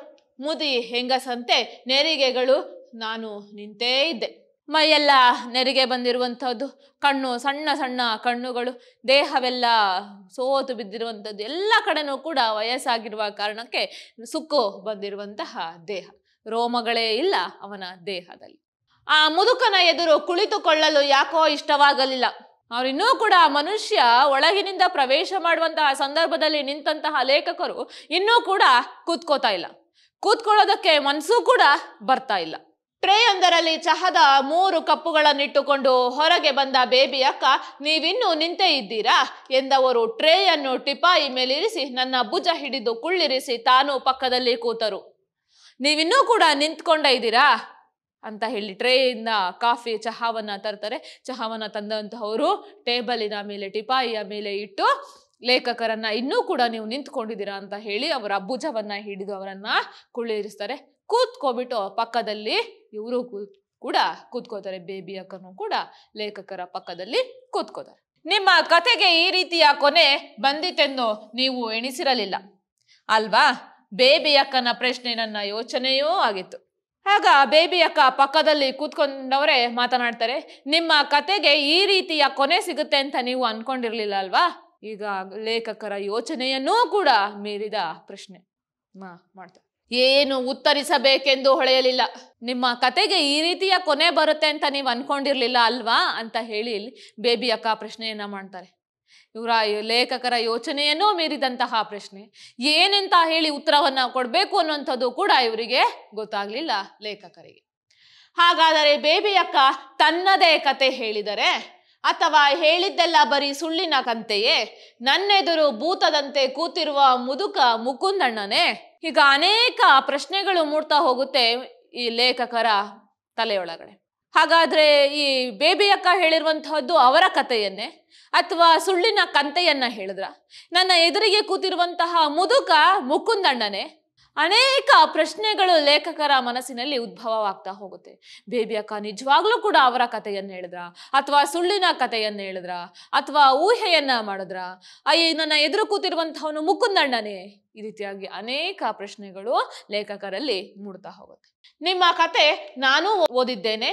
ಮುದಿ ಹೆಂಗಸಂತೆ ನೆರಿಗೆಗಳು ನಾನು ನಿಂತೇ ಇದ್ದೆ ಮೈಯೆಲ್ಲ ನೆರಿಗೆ ಬಂದಿರುವಂಥದ್ದು ಕಣ್ಣು ಸಣ್ಣ ಸಣ್ಣ ಕಣ್ಣುಗಳು ದೇಹವೆಲ್ಲ ಸೋತು ಬಿದ್ದಿರುವಂಥದ್ದು ಎಲ್ಲ ಕಡೆನೂ ಕೂಡ ವಯಸ್ಸಾಗಿರುವ ಕಾರಣಕ್ಕೆ ಸುಕ್ಕು ಬಂದಿರುವಂತಹ ದೇಹ ರೋಮಗಳೇ ಇಲ್ಲ ಅವನ ದೇಹದಲ್ಲಿ ಆ ಮುದುಕನ ಎದುರು ಕುಳಿತುಕೊಳ್ಳಲು ಯಾಕೋ ಇಷ್ಟವಾಗಲಿಲ್ಲ ಅವರಿನ್ನೂ ಕೂಡ ಮನುಷ್ಯ ಒಳಗಿನಿಂದ ಪ್ರವೇಶ ಮಾಡುವಂತಹ ಸಂದರ್ಭದಲ್ಲಿ ನಿಂತಹ ಲೇಖಕರು ಇನ್ನೂ ಕೂಡ ಕೂತ್ಕೋತಾ ಇಲ್ಲ ಕೂತ್ಕೊಳ್ಳೋದಕ್ಕೆ ಮನಸ್ಸು ಕೂಡ ಬರ್ತಾ ಇಲ್ಲ ಟ್ರೇ ಟ್ರೇಯೊಂದರಲ್ಲಿ ಚಹದ ಮೂರು ಕಪ್ಪುಗಳನ್ನಿಟ್ಟುಕೊಂಡು ಹೊರಗೆ ಬಂದ ಬೇಬಿ ಅಕ್ಕ ನೀವಿನ್ನೂ ನಿಂತೇ ಇದ್ದೀರಾ ಎಂದವರು ಟ್ರೇಯನ್ನು ಟಿಪಾಯಿ ಮೇಲಿರಿಸಿ ನನ್ನ ಭುಜ ಹಿಡಿದು ಕುಳ್ಳಿರಿಸಿ ತಾನು ಪಕ್ಕದಲ್ಲಿ ಕೂತರು ನೀವಿನ್ನೂ ಕೂಡ ನಿಂತ್ಕೊಂಡ ಇದ್ದೀರಾ ಅಂತ ಹೇಳಿ ಟ್ರೇಯಿಂದ ಕಾಫಿ ಚಹಾವನ್ನ ತರ್ತಾರೆ ಚಹಾವನ್ನ ತಂದಂತಹವರು ಟೇಬಲಿನ ಮೇಲೆ ಟಿಪಾಯಿಯ ಮೇಲೆ ಇಟ್ಟು ಲೇಖಕರನ್ನ ಇನ್ನೂ ಕೂಡ ನೀವು ನಿಂತ್ಕೊಂಡಿದ್ದೀರಾ ಅಂತ ಹೇಳಿ ಅವರ ಭುಜವನ್ನ ಹಿಡಿದು ಅವರನ್ನ ಕುಳ್ಳಿರಿಸ್ತಾರೆ ಕೂತ್ಕೋಬಿಟ್ಟು ಪಕ್ಕದಲ್ಲಿ ಇವರು ಕೂಡ ಕೂತ್ಕೋತಾರೆ ಬೇಬಿ ಅಕ್ಕನು ಕೂಡ ಲೇಖಕರ ಪಕ್ಕದಲ್ಲಿ ಕೂತ್ಕೋತಾರೆ ನಿಮ್ಮ ಕತೆಗೆ ಈ ರೀತಿಯ ಕೊನೆ ಬಂದಿತೆಂದು ನೀವು ಎಣಿಸಿರಲಿಲ್ಲ ಅಲ್ವಾ ಬೇಬಿ ಅಕ್ಕನ ಪ್ರಶ್ನೆ ನನ್ನ ಯೋಚನೆಯೂ ಆಗಿತ್ತು ಆಗ ಬೇಬಿ ಅಕ್ಕ ಪಕ್ಕದಲ್ಲಿ ಕೂತ್ಕೊಂಡವರೇ ಮಾತನಾಡ್ತಾರೆ ನಿಮ್ಮ ಕತೆಗೆ ಈ ರೀತಿಯ ಕೊನೆ ಸಿಗುತ್ತೆ ಅಂತ ನೀವು ಅನ್ಕೊಂಡಿರ್ಲಿಲ್ಲ ಅಲ್ವಾ ಈಗ ಲೇಖಕರ ಯೋಚನೆಯನ್ನೂ ಕೂಡ ಮೀರಿದ ಪ್ರಶ್ನೆ ಮಾಡ್ತಾರೆ ಏನು ಉತ್ತರಿಸಬೇಕೆಂದು ಹೊಳೆಯಲಿಲ್ಲ ನಿಮ್ಮ ಕತೆಗೆ ಈ ರೀತಿಯ ಕೊನೆ ಬರುತ್ತೆ ಅಂತ ನೀವು ಅನ್ಕೊಂಡಿರ್ಲಿಲ್ಲ ಅಲ್ವಾ ಅಂತ ಹೇಳಿ ಬೇಬಿ ಅಕ್ಕ ಪ್ರಶ್ನೆಯನ್ನ ಮಾಡ್ತಾರೆ ಇವರ ಲೇಖಕರ ಯೋಚನೆಯನ್ನೂ ಮೀರಿದಂತಹ ಪ್ರಶ್ನೆ ಏನೆಂತ ಹೇಳಿ ಉತ್ತರವನ್ನು ಕೊಡಬೇಕು ಅನ್ನುವಂಥದ್ದು ಕೂಡ ಇವರಿಗೆ ಗೊತ್ತಾಗಲಿಲ್ಲ ಲೇಖಕರಿಗೆ ಹಾಗಾದರೆ ಬೇಬಿ ಅಕ್ಕ ತನ್ನದೇ ಕತೆ ಹೇಳಿದರೆ ಅಥವಾ ಹೇಳಿದ್ದೆಲ್ಲ ಬರೀ ಸುಳ್ಳಿನ ಕಂತೆಯೇ ನನ್ನೆದುರು ಭೂತದಂತೆ ಕೂತಿರುವ ಮುದುಕ ಮುಕುಂದಣ್ಣನೇ ಈಗ ಅನೇಕ ಪ್ರಶ್ನೆಗಳು ಮೂಡ್ತಾ ಹೋಗುತ್ತೆ ಈ ಲೇಖಕರ ತಲೆಯೊಳಗಡೆ ಹಾಗಾದ್ರೆ ಈ ಬೇಬಿ ಅಕ್ಕ ಹೇಳಿರುವಂತಹದ್ದು ಅವರ ಕಥೆಯನ್ನೇ ಅಥವಾ ಸುಳ್ಳಿನ ಕಂತೆಯನ್ನ ಹೇಳಿದ್ರ ನನ್ನ ಎದುರಿಗೆ ಕೂತಿರುವಂತಹ ಮುದುಕ ಮುಕುಂದಣ್ಣನೇ ಅನೇಕ ಪ್ರಶ್ನೆಗಳು ಲೇಖಕರ ಮನಸ್ಸಿನಲ್ಲಿ ಉದ್ಭವವಾಗ್ತಾ ಹೋಗುತ್ತೆ ಬೇಬಿ ಅಕ್ಕ ನಿಜವಾಗ್ಲೂ ಕೂಡ ಅವರ ಕಥೆಯನ್ನು ಹೇಳಿದ್ರ ಅಥವಾ ಸುಳ್ಳಿನ ಕಥೆಯನ್ನು ಹೇಳಿದ್ರ ಅಥವಾ ಊಹೆಯನ್ನ ಮಾಡಿದ್ರ ಅಯ್ಯ ನನ್ನ ಎದುರು ಕೂತಿರುವಂಥವನು ಮುಕುಂದಣ್ಣನೇ ಈ ರೀತಿಯಾಗಿ ಅನೇಕ ಪ್ರಶ್ನೆಗಳು ಲೇಖಕರಲ್ಲಿ ಮೂಡ್ತಾ ಹೋಗುತ್ತೆ ನಿಮ್ಮ ಕತೆ ನಾನು ಓದಿದ್ದೇನೆ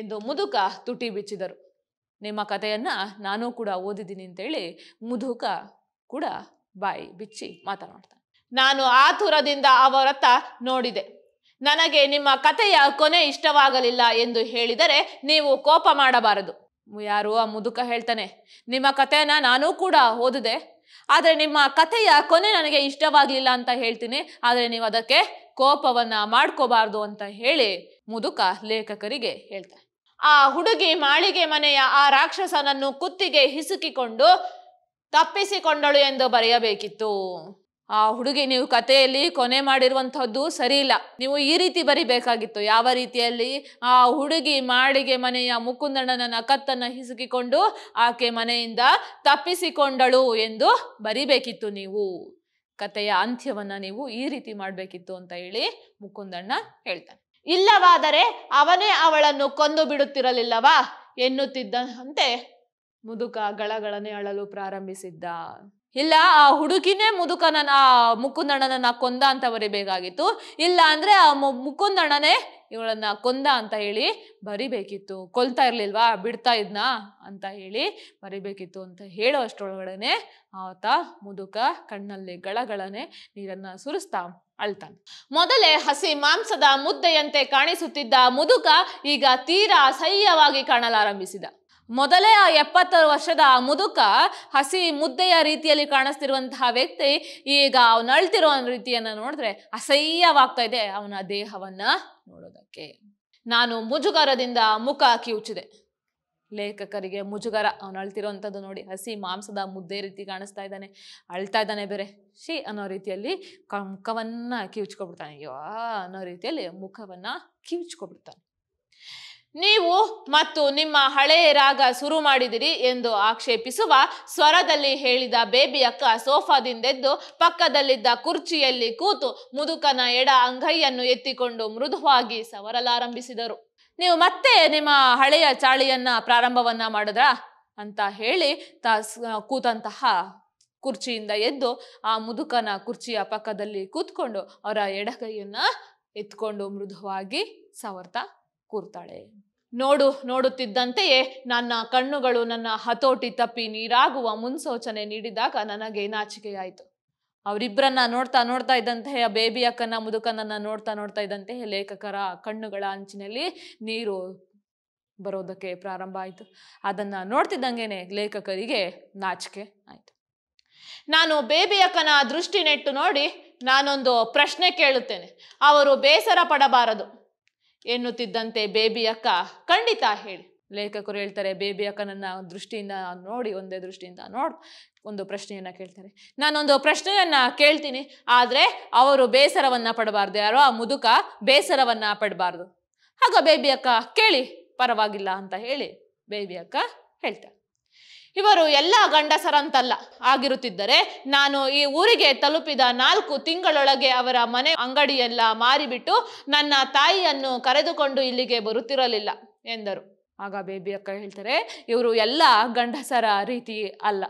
ಎಂದು ಮುದುಕ ತುಟಿ ಬಿಚ್ಚಿದರು ನಿಮ್ಮ ಕತೆಯನ್ನು ನಾನು ಕೂಡ ಓದಿದ್ದೀನಿ ಅಂತೇಳಿ ಮುದುಕ ಕೂಡ ಬಾಯಿ ಬಿಚ್ಚಿ ಮಾತನಾಡ್ತಾನೆ ನಾನು ಆತುರದಿಂದ ಅವರತ್ತ ನೋಡಿದೆ ನನಗೆ ನಿಮ್ಮ ಕಥೆಯ ಕೊನೆ ಇಷ್ಟವಾಗಲಿಲ್ಲ ಎಂದು ಹೇಳಿದರೆ ನೀವು ಕೋಪ ಮಾಡಬಾರದು ಯಾರು ಆ ಮುದುಕ ಹೇಳ್ತಾನೆ ನಿಮ್ಮ ಕತೆಯನ್ನು ನಾನೂ ಕೂಡ ಓದಿದೆ ಆದರೆ ನಿಮ್ಮ ಕಥೆಯ ಕೊನೆ ನನಗೆ ಇಷ್ಟವಾಗಲಿಲ್ಲ ಅಂತ ಹೇಳ್ತೀನಿ ಆದರೆ ನೀವು ಅದಕ್ಕೆ ಕೋಪವನ್ನು ಮಾಡ್ಕೋಬಾರ್ದು ಅಂತ ಹೇಳಿ ಮುದುಕ ಲೇಖಕರಿಗೆ ಹೇಳ್ತಾನೆ ಆ ಹುಡುಗಿ ಮಾಳಿಗೆ ಮನೆಯ ಆ ರಾಕ್ಷಸನನ್ನು ಕುತ್ತಿಗೆ ಹಿಸುಕಿಕೊಂಡು ತಪ್ಪಿಸಿಕೊಂಡಳು ಎಂದು ಬರೆಯಬೇಕಿತ್ತು ಆ ಹುಡುಗಿ ನೀವು ಕಥೆಯಲ್ಲಿ ಕೊನೆ ಮಾಡಿರುವಂಥದ್ದು ಸರಿ ಇಲ್ಲ ನೀವು ಈ ರೀತಿ ಬರಿಬೇಕಾಗಿತ್ತು ಯಾವ ರೀತಿಯಲ್ಲಿ ಆ ಹುಡುಗಿ ಮಾಳಿಗೆ ಮನೆಯ ಮುಕುಂದಣ್ಣನ ಕತ್ತನ್ನು ಹಿಸುಕಿಕೊಂಡು ಆಕೆ ಮನೆಯಿಂದ ತಪ್ಪಿಸಿಕೊಂಡಳು ಎಂದು ಬರಿಬೇಕಿತ್ತು ನೀವು ಕಥೆಯ ಅಂತ್ಯವನ್ನು ನೀವು ಈ ರೀತಿ ಮಾಡಬೇಕಿತ್ತು ಅಂತ ಹೇಳಿ ಮುಕುಂದಣ್ಣ ಹೇಳ್ತಾನೆ ಇಲ್ಲವಾದರೆ ಅವನೇ ಅವಳನ್ನು ಕೊಂದು ಬಿಡುತ್ತಿರಲಿಲ್ಲವಾ ಎನ್ನುತ್ತಿದ್ದಂತೆ ಮುದುಕ ಗಳಗಳನೆ ಅಳಲು ಪ್ರಾರಂಭಿಸಿದ್ದ ಇಲ್ಲ ಆ ಹುಡುಗಿನೇ ಮುದುಕನ ಆ ಮುಕುಂದಣ್ಣನನ್ನ ಕೊಂದ ಅಂತ ಬರಿಬೇಕಾಗಿತ್ತು ಇಲ್ಲ ಅಂದ್ರೆ ಆ ಮುಕುಂದಣ್ಣನೇ ಇವಳನ್ನ ಕೊಂದ ಅಂತ ಹೇಳಿ ಬರಿಬೇಕಿತ್ತು ಕೊಲ್ತಾ ಇರ್ಲಿಲ್ವಾ ಬಿಡ್ತಾ ಇದ್ನಾ ಅಂತ ಹೇಳಿ ಬರಿಬೇಕಿತ್ತು ಅಂತ ಹೇಳೋ ಅಷ್ಟೊಳಗಡೆನೆ ಆತ ಮುದುಕ ಕಣ್ಣಲ್ಲಿ ಗಳಗಳನೆ ನೀರನ್ನ ಸುರಿಸ್ತಾ ಅಳ್ತಾನೆ ಮೊದಲೇ ಹಸಿ ಮಾಂಸದ ಮುದ್ದೆಯಂತೆ ಕಾಣಿಸುತ್ತಿದ್ದ ಮುದುಕ ಈಗ ತೀರಾ ಅಸಹ್ಯವಾಗಿ ಕಾಣಲಾರಂಭಿಸಿದ ಮೊದಲೇ ಆ ಎಪ್ಪತ್ತರ ವರ್ಷದ ಮುದುಕ ಹಸಿ ಮುದ್ದೆಯ ರೀತಿಯಲ್ಲಿ ಕಾಣಿಸ್ತಿರುವಂತಹ ವ್ಯಕ್ತಿ ಈಗ ಅವನು ಅಳ್ತಿರೋ ರೀತಿಯನ್ನು ನೋಡಿದ್ರೆ ಅಸಹ್ಯವಾಗ್ತಾ ಇದೆ ಅವನ ದೇಹವನ್ನ ನೋಡೋದಕ್ಕೆ ನಾನು ಮುಜುಗರದಿಂದ ಮುಖ ಕಿವುಚಿದೆ ಲೇಖಕರಿಗೆ ಮುಜುಗರ ಅವನು ಅಳ್ತಿರೋವಂಥದ್ದು ನೋಡಿ ಹಸಿ ಮಾಂಸದ ಮುದ್ದೆ ರೀತಿ ಕಾಣಿಸ್ತಾ ಇದ್ದಾನೆ ಅಳ್ತಾ ಇದ್ದಾನೆ ಬೇರೆ ಶಿ ಅನ್ನೋ ರೀತಿಯಲ್ಲಿ ಮುಖವನ್ನು ಕಿವಿಚ್ಕೊಬಿಡ್ತಾನೆ ಅಯ್ಯೋ ಅನ್ನೋ ರೀತಿಯಲ್ಲಿ ಮುಖವನ್ನು ಕಿವಿಚ್ಕೊಬಿಡ್ತಾನೆ ನೀವು ಮತ್ತು ನಿಮ್ಮ ಹಳೆಯ ರಾಗ ಶುರು ಮಾಡಿದಿರಿ ಎಂದು ಆಕ್ಷೇಪಿಸುವ ಸ್ವರದಲ್ಲಿ ಹೇಳಿದ ಬೇಬಿ ಅಕ್ಕ ಸೋಫಾದಿಂದೆದ್ದು ಪಕ್ಕದಲ್ಲಿದ್ದ ಕುರ್ಚಿಯಲ್ಲಿ ಕೂತು ಮುದುಕನ ಎಡ ಅಂಗೈಯನ್ನು ಎತ್ತಿಕೊಂಡು ಮೃದುವಾಗಿ ಸವರಲಾರಂಭಿಸಿದರು ನೀವು ಮತ್ತೆ ನಿಮ್ಮ ಹಳೆಯ ಚಾಳಿಯನ್ನ ಪ್ರಾರಂಭವನ್ನ ಮಾಡಿದ್ರ ಅಂತ ಹೇಳಿ ತಾ ಕೂತಂತಹ ಕುರ್ಚಿಯಿಂದ ಎದ್ದು ಆ ಮುದುಕನ ಕುರ್ಚಿಯ ಪಕ್ಕದಲ್ಲಿ ಕೂತ್ಕೊಂಡು ಅವರ ಎಡಗೈಯನ್ನ ಎತ್ಕೊಂಡು ಮೃದುವಾಗಿ ಸವರ್ತ ಕೂರ್ತಾಳೆ ನೋಡು ನೋಡುತ್ತಿದ್ದಂತೆಯೇ ನನ್ನ ಕಣ್ಣುಗಳು ನನ್ನ ಹತೋಟಿ ತಪ್ಪಿ ನೀರಾಗುವ ಮುನ್ಸೂಚನೆ ನೀಡಿದಾಗ ನನಗೆ ನಾಚಿಕೆಯಾಯಿತು ಅವರಿಬ್ಬರನ್ನ ನೋಡ್ತಾ ನೋಡ್ತಾ ಇದ್ದಂತೆ ಆ ಬೇಬಿ ಅಕ್ಕನ ಮುದುಕನನ್ನ ನೋಡ್ತಾ ನೋಡ್ತಾ ಇದ್ದಂತೆ ಲೇಖಕರ ಕಣ್ಣುಗಳ ಅಂಚಿನಲ್ಲಿ ನೀರು ಬರೋದಕ್ಕೆ ಪ್ರಾರಂಭ ಆಯಿತು ಅದನ್ನು ನೋಡ್ತಿದ್ದಂಗೆನೆ ಲೇಖಕರಿಗೆ ನಾಚಿಕೆ ಆಯಿತು ನಾನು ಬೇಬಿ ಅಕ್ಕನ ದೃಷ್ಟಿ ನೆಟ್ಟು ನೋಡಿ ನಾನೊಂದು ಪ್ರಶ್ನೆ ಕೇಳುತ್ತೇನೆ ಅವರು ಬೇಸರ ಪಡಬಾರದು ಎನ್ನುತ್ತಿದ್ದಂತೆ ಬೇಬಿ ಅಕ್ಕ ಖಂಡಿತ ಹೇಳಿ ಲೇಖಕರು ಹೇಳ್ತಾರೆ ಬೇಬಿ ಅಕ್ಕನನ್ನು ದೃಷ್ಟಿಯಿಂದ ನೋಡಿ ಒಂದೇ ದೃಷ್ಟಿಯಿಂದ ನೋಡಿ ಒಂದು ಪ್ರಶ್ನೆಯನ್ನು ಕೇಳ್ತಾರೆ ನಾನೊಂದು ಪ್ರಶ್ನೆಯನ್ನು ಕೇಳ್ತೀನಿ ಆದರೆ ಅವರು ಬೇಸರವನ್ನು ಪಡಬಾರ್ದು ಯಾರೋ ಆ ಮುದುಕ ಬೇಸರವನ್ನು ಪಡಬಾರ್ದು ಆಗ ಬೇಬಿ ಅಕ್ಕ ಕೇಳಿ ಪರವಾಗಿಲ್ಲ ಅಂತ ಹೇಳಿ ಬೇಬಿ ಅಕ್ಕ ಹೇಳ್ತಾರೆ ಇವರು ಎಲ್ಲ ಗಂಡಸರಂತಲ್ಲ ಆಗಿರುತ್ತಿದ್ದರೆ ನಾನು ಈ ಊರಿಗೆ ತಲುಪಿದ ನಾಲ್ಕು ತಿಂಗಳೊಳಗೆ ಅವರ ಮನೆ ಅಂಗಡಿಯೆಲ್ಲ ಮಾರಿಬಿಟ್ಟು ನನ್ನ ತಾಯಿಯನ್ನು ಕರೆದುಕೊಂಡು ಇಲ್ಲಿಗೆ ಬರುತ್ತಿರಲಿಲ್ಲ ಎಂದರು ಆಗ ಬೇಬಿ ಅಕ್ಕ ಹೇಳ್ತಾರೆ ಇವರು ಎಲ್ಲ ಗಂಡಸರ ರೀತಿ ಅಲ್ಲ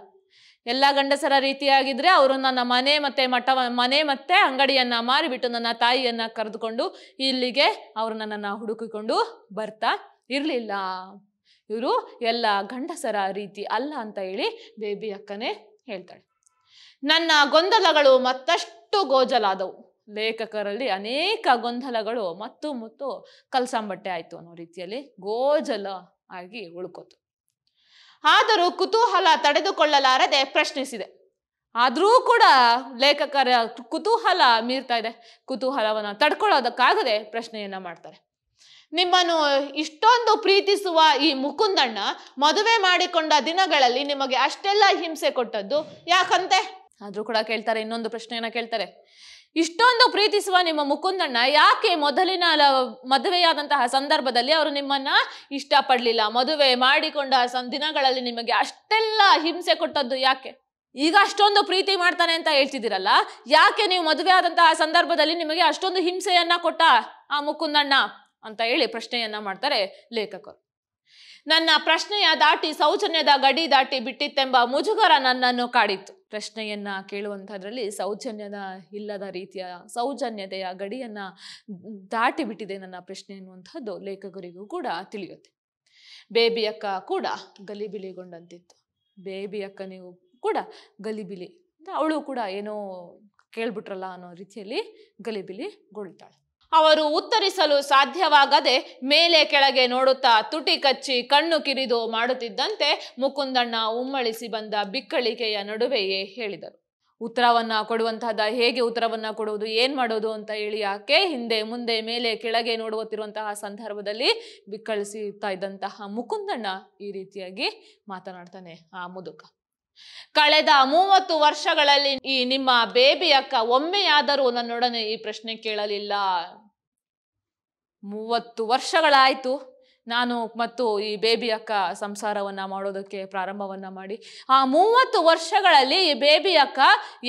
ಎಲ್ಲ ಗಂಡಸರ ರೀತಿಯಾಗಿದ್ರೆ ಅವರು ನನ್ನ ಮನೆ ಮತ್ತೆ ಮಠ ಮನೆ ಮತ್ತೆ ಅಂಗಡಿಯನ್ನ ಮಾರಿಬಿಟ್ಟು ನನ್ನ ತಾಯಿಯನ್ನ ಕರೆದುಕೊಂಡು ಇಲ್ಲಿಗೆ ಅವರು ನನ್ನನ್ನು ಹುಡುಕಿಕೊಂಡು ಬರ್ತಾ ಇರಲಿಲ್ಲ ಇವರು ಎಲ್ಲ ಗಂಡಸರ ರೀತಿ ಅಲ್ಲ ಅಂತ ಹೇಳಿ ಬೇಬಿ ಅಕ್ಕನೇ ಹೇಳ್ತಾಳೆ ನನ್ನ ಗೊಂದಲಗಳು ಮತ್ತಷ್ಟು ಗೋಜಲಾದವು ಲೇಖಕರಲ್ಲಿ ಅನೇಕ ಗೊಂದಲಗಳು ಮತ್ತು ಮತ್ತು ಕಲ್ಸಂಬಟ್ಟೆ ಆಯಿತು ಅನ್ನೋ ರೀತಿಯಲ್ಲಿ ಗೋಜಲ ಆಗಿ ಉಳ್ಕೋತು ಆದರೂ ಕುತೂಹಲ ತಡೆದುಕೊಳ್ಳಲಾರದೆ ಪ್ರಶ್ನಿಸಿದೆ ಆದರೂ ಕೂಡ ಲೇಖಕರ ಕುತೂಹಲ ಮೀರ್ತಾ ಇದೆ ಕುತೂಹಲವನ್ನು ತಡ್ಕೊಳ್ಳೋದಕ್ಕಾಗದೆ ಪ್ರಶ್ನೆಯನ್ನ ಮಾಡ್ತಾರೆ ನಿಮ್ಮನ್ನು ಇಷ್ಟೊಂದು ಪ್ರೀತಿಸುವ ಈ ಮುಕುಂದಣ್ಣ ಮದುವೆ ಮಾಡಿಕೊಂಡ ದಿನಗಳಲ್ಲಿ ನಿಮಗೆ ಅಷ್ಟೆಲ್ಲ ಹಿಂಸೆ ಕೊಟ್ಟದ್ದು ಯಾಕಂತೆ ಆದರೂ ಕೂಡ ಕೇಳ್ತಾರೆ ಇನ್ನೊಂದು ಪ್ರಶ್ನೆಯನ್ನ ಕೇಳ್ತಾರೆ ಇಷ್ಟೊಂದು ಪ್ರೀತಿಸುವ ನಿಮ್ಮ ಮುಕುಂದಣ್ಣ ಯಾಕೆ ಮೊದಲಿನ ಮದುವೆಯಾದಂತಹ ಸಂದರ್ಭದಲ್ಲಿ ಅವರು ನಿಮ್ಮನ್ನ ಪಡ್ಲಿಲ್ಲ ಮದುವೆ ಮಾಡಿಕೊಂಡ ದಿನಗಳಲ್ಲಿ ನಿಮಗೆ ಅಷ್ಟೆಲ್ಲ ಹಿಂಸೆ ಕೊಟ್ಟದ್ದು ಯಾಕೆ ಈಗ ಅಷ್ಟೊಂದು ಪ್ರೀತಿ ಮಾಡ್ತಾನೆ ಅಂತ ಹೇಳ್ತಿದ್ದೀರಲ್ಲ ಯಾಕೆ ನೀವು ಮದುವೆ ಆದಂತಹ ಸಂದರ್ಭದಲ್ಲಿ ನಿಮಗೆ ಅಷ್ಟೊಂದು ಹಿಂಸೆಯನ್ನ ಕೊಟ್ಟ ಆ ಮುಕುಂದಣ್ಣ ಅಂತ ಹೇಳಿ ಪ್ರಶ್ನೆಯನ್ನ ಮಾಡ್ತಾರೆ ಲೇಖಕರು ನನ್ನ ಪ್ರಶ್ನೆಯ ದಾಟಿ ಸೌಜನ್ಯದ ಗಡಿ ದಾಟಿ ಬಿಟ್ಟಿತ್ತೆಂಬ ಮುಜುಗರ ನನ್ನನ್ನು ಕಾಡಿತ್ತು ಪ್ರಶ್ನೆಯನ್ನ ಕೇಳುವಂಥದ್ರಲ್ಲಿ ಸೌಜನ್ಯದ ಇಲ್ಲದ ರೀತಿಯ ಸೌಜನ್ಯತೆಯ ಗಡಿಯನ್ನ ದಾಟಿ ಬಿಟ್ಟಿದೆ ನನ್ನ ಪ್ರಶ್ನೆ ಎನ್ನುವಂಥದ್ದು ಲೇಖಕರಿಗೂ ಕೂಡ ತಿಳಿಯುತ್ತೆ ಬೇಬಿ ಅಕ್ಕ ಕೂಡ ಗಲಿಬಿಲಿಗೊಂಡಂತಿತ್ತು ಬೇಬಿ ಅಕ್ಕನಿಗೂ ಕೂಡ ಗಲಿಬಿಲಿ ಅವಳು ಕೂಡ ಏನೋ ಕೇಳ್ಬಿಟ್ರಲ್ಲ ಅನ್ನೋ ರೀತಿಯಲ್ಲಿ ಗಲಿಬಿಲಿಗೊಳ್ತಾಳೆ ಅವರು ಉತ್ತರಿಸಲು ಸಾಧ್ಯವಾಗದೆ ಮೇಲೆ ಕೆಳಗೆ ನೋಡುತ್ತಾ ತುಟಿ ಕಚ್ಚಿ ಕಣ್ಣು ಕಿರಿದು ಮಾಡುತ್ತಿದ್ದಂತೆ ಮುಕುಂದಣ್ಣ ಉಮ್ಮಳಿಸಿ ಬಂದ ಬಿಕ್ಕಳಿಕೆಯ ನಡುವೆಯೇ ಹೇಳಿದರು ಉತ್ತರವನ್ನ ಕೊಡುವಂತಹದ ಹೇಗೆ ಉತ್ತರವನ್ನ ಕೊಡುವುದು ಏನ್ ಮಾಡೋದು ಅಂತ ಹೇಳಿ ಯಾಕೆ ಹಿಂದೆ ಮುಂದೆ ಮೇಲೆ ಕೆಳಗೆ ನೋಡುವತ್ತಿರುವಂತಹ ಸಂದರ್ಭದಲ್ಲಿ ಬಿಕ್ಕಳಿಸುತ್ತಾ ಇದ್ದಂತಹ ಮುಕುಂದಣ್ಣ ಈ ರೀತಿಯಾಗಿ ಮಾತನಾಡ್ತಾನೆ ಆ ಮುದುಕ ಕಳೆದ ಮೂವತ್ತು ವರ್ಷಗಳಲ್ಲಿ ಈ ನಿಮ್ಮ ಬೇಬಿ ಅಕ್ಕ ಒಮ್ಮೆಯಾದರೂ ನನ್ನೊಡನೆ ಈ ಪ್ರಶ್ನೆ ಕೇಳಲಿಲ್ಲ ಮೂವತ್ತು ವರ್ಷಗಳಾಯಿತು ನಾನು ಮತ್ತು ಈ ಬೇಬಿ ಅಕ್ಕ ಸಂಸಾರವನ್ನು ಮಾಡೋದಕ್ಕೆ ಪ್ರಾರಂಭವನ್ನು ಮಾಡಿ ಆ ಮೂವತ್ತು ವರ್ಷಗಳಲ್ಲಿ ಈ ಬೇಬಿ ಅಕ್ಕ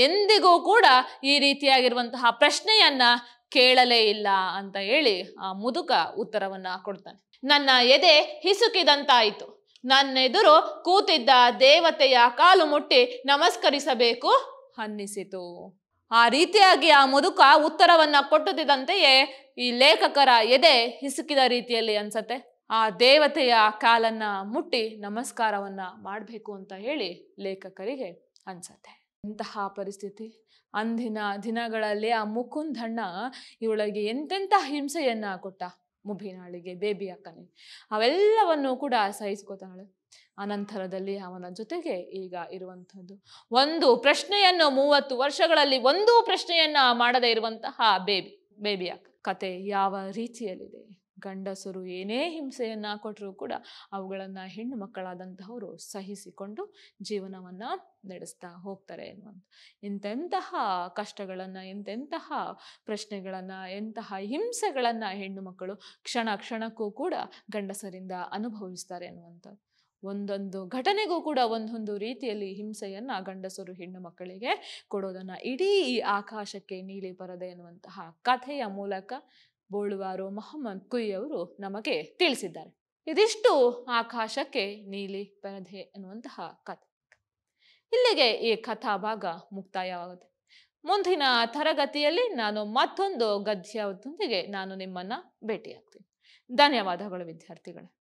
ಎಂದಿಗೂ ಕೂಡ ಈ ರೀತಿಯಾಗಿರುವಂತಹ ಪ್ರಶ್ನೆಯನ್ನು ಕೇಳಲೇ ಇಲ್ಲ ಅಂತ ಹೇಳಿ ಆ ಮುದುಕ ಉತ್ತರವನ್ನು ಕೊಡ್ತಾನೆ ನನ್ನ ಎದೆ ಹಿಸುಕಿದಂತಾಯಿತು ನನ್ನೆದುರು ಕೂತಿದ್ದ ದೇವತೆಯ ಕಾಲು ಮುಟ್ಟಿ ನಮಸ್ಕರಿಸಬೇಕು ಅನ್ನಿಸಿತು ಆ ರೀತಿಯಾಗಿ ಆ ಮುದುಕ ಉತ್ತರವನ್ನ ಕೊಟ್ಟುತ್ತಿದ್ದಂತೆಯೇ ಈ ಲೇಖಕರ ಎದೆ ಹಿಸುಕಿದ ರೀತಿಯಲ್ಲಿ ಅನ್ಸತ್ತೆ ಆ ದೇವತೆಯ ಕಾಲನ್ನ ಮುಟ್ಟಿ ನಮಸ್ಕಾರವನ್ನ ಮಾಡಬೇಕು ಅಂತ ಹೇಳಿ ಲೇಖಕರಿಗೆ ಅನ್ಸತ್ತೆ ಇಂತಹ ಪರಿಸ್ಥಿತಿ ಅಂದಿನ ದಿನಗಳಲ್ಲಿ ಆ ಮುಕುಂದಣ್ಣ ಇವಳಿಗೆ ಎಂತೆಂಥ ಹಿಂಸೆಯನ್ನ ಕೊಟ್ಟ ಮುಭಿನಾಳಿಗೆ ಬೇಬಿ ಅಕ್ಕನಿಗೆ ಅವೆಲ್ಲವನ್ನು ಕೂಡ ಸಹಿಸ್ಕೋತಾಳೆ ಅನಂತರದಲ್ಲಿ ಅವನ ಜೊತೆಗೆ ಈಗ ಇರುವಂಥದ್ದು ಒಂದು ಪ್ರಶ್ನೆಯನ್ನು ಮೂವತ್ತು ವರ್ಷಗಳಲ್ಲಿ ಒಂದು ಪ್ರಶ್ನೆಯನ್ನ ಮಾಡದೇ ಇರುವಂತಹ ಬೇಬಿ ಬೇಬಿಯ ಕತೆ ಯಾವ ರೀತಿಯಲ್ಲಿದೆ ಗಂಡಸರು ಏನೇ ಹಿಂಸೆಯನ್ನ ಕೊಟ್ಟರೂ ಕೂಡ ಅವುಗಳನ್ನ ಹೆಣ್ಣು ಮಕ್ಕಳಾದಂತಹವರು ಸಹಿಸಿಕೊಂಡು ಜೀವನವನ್ನ ನಡೆಸ್ತಾ ಹೋಗ್ತಾರೆ ಅನ್ನುವಂಥ ಎಂತೆಂತಹ ಕಷ್ಟಗಳನ್ನ ಎಂತೆಂತಹ ಪ್ರಶ್ನೆಗಳನ್ನ ಎಂತಹ ಹಿಂಸೆಗಳನ್ನ ಹೆಣ್ಣು ಮಕ್ಕಳು ಕ್ಷಣ ಕ್ಷಣಕ್ಕೂ ಕೂಡ ಗಂಡಸರಿಂದ ಅನುಭವಿಸ್ತಾರೆ ಅನ್ನುವಂಥದ್ದು ಒಂದೊಂದು ಘಟನೆಗೂ ಕೂಡ ಒಂದೊಂದು ರೀತಿಯಲ್ಲಿ ಹಿಂಸೆಯನ್ನು ಗಂಡಸರು ಹೆಣ್ಣು ಮಕ್ಕಳಿಗೆ ಕೊಡೋದನ್ನು ಇಡೀ ಈ ಆಕಾಶಕ್ಕೆ ನೀಲಿ ಪರದೆ ಎನ್ನುವಂತಹ ಕಥೆಯ ಮೂಲಕ ಬೋಳುವಾರು ಮೊಹಮ್ಮದ್ ಕುಯ್ಯವರು ನಮಗೆ ತಿಳಿಸಿದ್ದಾರೆ ಇದಿಷ್ಟು ಆಕಾಶಕ್ಕೆ ನೀಲಿ ಪರದೆ ಎನ್ನುವಂತಹ ಕಥೆ ಇಲ್ಲಿಗೆ ಈ ಕಥಾ ಭಾಗ ಮುಕ್ತಾಯವಾಗುತ್ತೆ ಮುಂದಿನ ತರಗತಿಯಲ್ಲಿ ನಾನು ಮತ್ತೊಂದು ಗದ್ಯದೊಂದಿಗೆ ನಾನು ನಿಮ್ಮನ್ನು ಭೇಟಿಯಾಗ್ತೀನಿ ಧನ್ಯವಾದಗಳು ವಿದ್ಯಾರ್ಥಿಗಳೇ